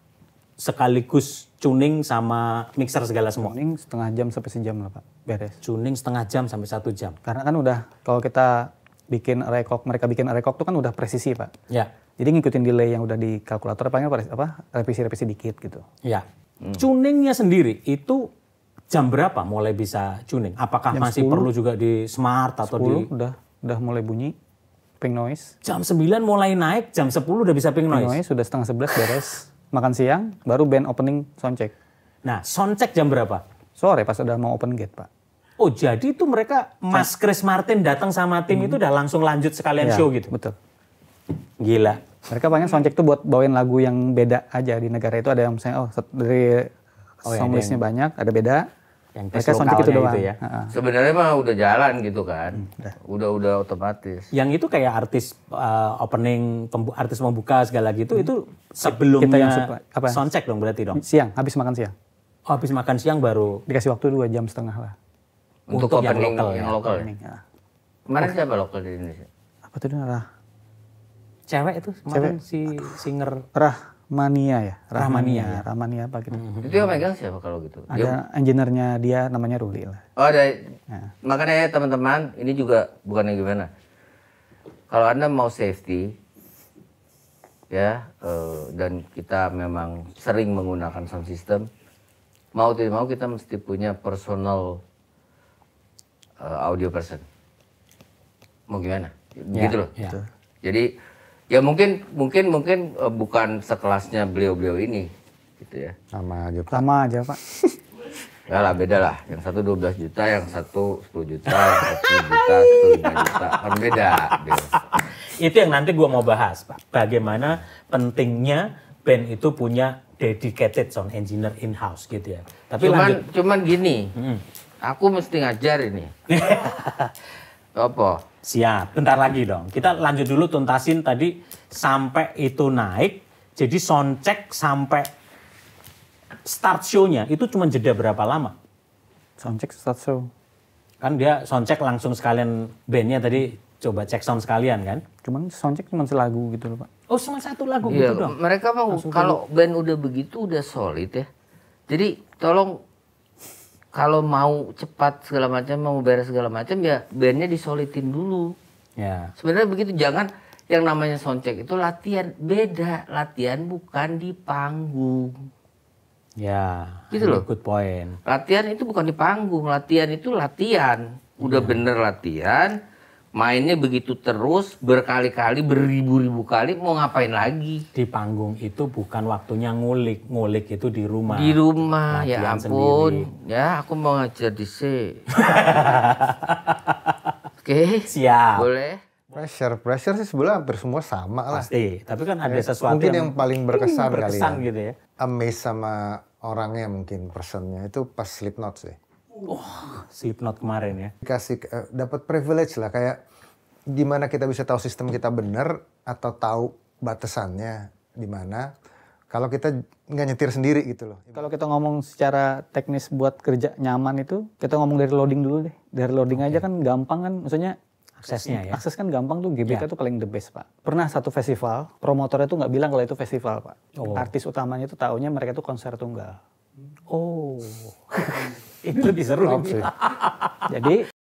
sekaligus tuning sama mixer segala semua? Tuning setengah jam sampai sejam lah Pak, beres. Tuning setengah jam sampai satu jam. Karena kan udah kalau kita bikin rekok, mereka bikin rekok itu kan udah presisi pak. Ya. Jadi ngikutin delay yang udah di kalkulator paling apa revisi-revisi dikit gitu. Ya. Hmm. Tuningnya sendiri itu jam berapa mulai bisa tuning? Apakah jam masih 10, perlu juga di smart atau 10 di udah udah mulai bunyi pink noise. Jam 9 mulai naik, jam 10 udah bisa pink, noise. Pink noise sudah setengah 11 beres. Makan siang baru band opening sound check. Nah, sound check jam berapa? Sore pas udah mau open gate, Pak oh jadi itu mereka Mas Chris Martin datang sama tim hmm. itu udah langsung lanjut sekalian ya, show gitu. Betul. Gila. Mereka pengen soundcheck tuh buat bawain lagu yang beda aja di negara itu ada yang misalnya oh dari oh, ya, songlistnya banyak ada beda. Yang mereka soundcheck itu gitu ya? doang. Itu ya. Sebenarnya mah udah jalan gitu kan. Hmm, udah. udah otomatis. Yang itu kayak artis uh, opening pembu- artis membuka segala gitu hmm. itu sebelum Kita yang apa? soundcheck dong berarti dong. Siang habis makan siang. Oh, habis makan siang baru dikasih waktu dua jam setengah lah untuk, untuk yang lokal yang ya. lokal. Oh, iya. Opening, ya. Kemarin oh. siapa lokal di Indonesia? Apa tuh Rah? Cewek itu kemarin si Aduh. singer Rahmania ya. Rahmania. Rahmania, Rahmania apa gitu. hmm Itu yang megang siapa kalau gitu? Ada dia... engineer-nya dia namanya Ruli lah. Oh, ada. Ya. Makanya teman-teman, ini juga bukannya gimana. Kalau Anda mau safety, ya uh, dan kita memang sering menggunakan sound system mau tidak mau kita mesti punya personal uh, audio person. Mau gimana? Ya, gitu loh. Ya. Jadi ya mungkin mungkin mungkin uh, bukan sekelasnya beliau-beliau ini gitu ya. Sama aja Pak. Sama aja Pak. Ya lah, beda lah. Yang satu 12 juta, yang satu 10 juta, yang satu juta, satu 5 juta. Kan beda. beda. Itu yang nanti gue mau bahas, Pak. Bagaimana pentingnya band itu punya dedicated sound engineer in-house gitu ya. Tapi cuman, lanjut. cuman gini, Aku mesti ngajar ini. Apa? Siap, bentar lagi dong. Kita lanjut dulu tuntasin tadi sampai itu naik. Jadi soundcheck sampai start show-nya itu cuma jeda berapa lama? Soundcheck start show. Kan dia soundcheck langsung sekalian bandnya tadi coba cek sound sekalian kan? Cuman soundcheck cuma selagu gitu loh pak. Oh cuma satu lagu iya, gitu dong? Mereka mau kalau band udah begitu udah solid ya. Jadi tolong kalau mau cepat segala macam mau beres segala macam ya bandnya disolitin dulu ya. sebenarnya begitu jangan yang namanya soncek itu latihan beda latihan bukan di panggung ya gitu loh good point latihan itu bukan di panggung latihan itu latihan udah yeah. bener latihan mainnya begitu terus berkali-kali beribu-ribu kali mau ngapain lagi di panggung itu bukan waktunya ngulik ngulik itu di rumah di rumah ya ampun sendiri. ya aku mau ngajar di C oke siap boleh pressure pressure sih sebelah hampir semua sama lah pasti tapi kan ada ya, sesuatu mungkin yang, yang paling berkesan, berkesan kali ya. gitu ya amaze sama orangnya mungkin personnya itu pas Slipknot sih Wah, oh, Slipknot kemarin ya. Dikasih uh, dapat privilege lah kayak gimana kita bisa tahu sistem kita benar atau tahu batasannya di mana kalau kita nggak nyetir sendiri gitu loh. Kalau kita ngomong secara teknis buat kerja nyaman itu, kita ngomong dari loading dulu deh. Dari loading okay. aja kan gampang kan, maksudnya aksesnya ya. Akses kan gampang tuh GBK yeah. tuh paling the best, Pak. Pernah satu festival, promotornya tuh nggak bilang kalau itu festival, Pak. Oh. Artis utamanya tuh taunya mereka tuh konser tunggal. Oh. itu lebih seru. Jadi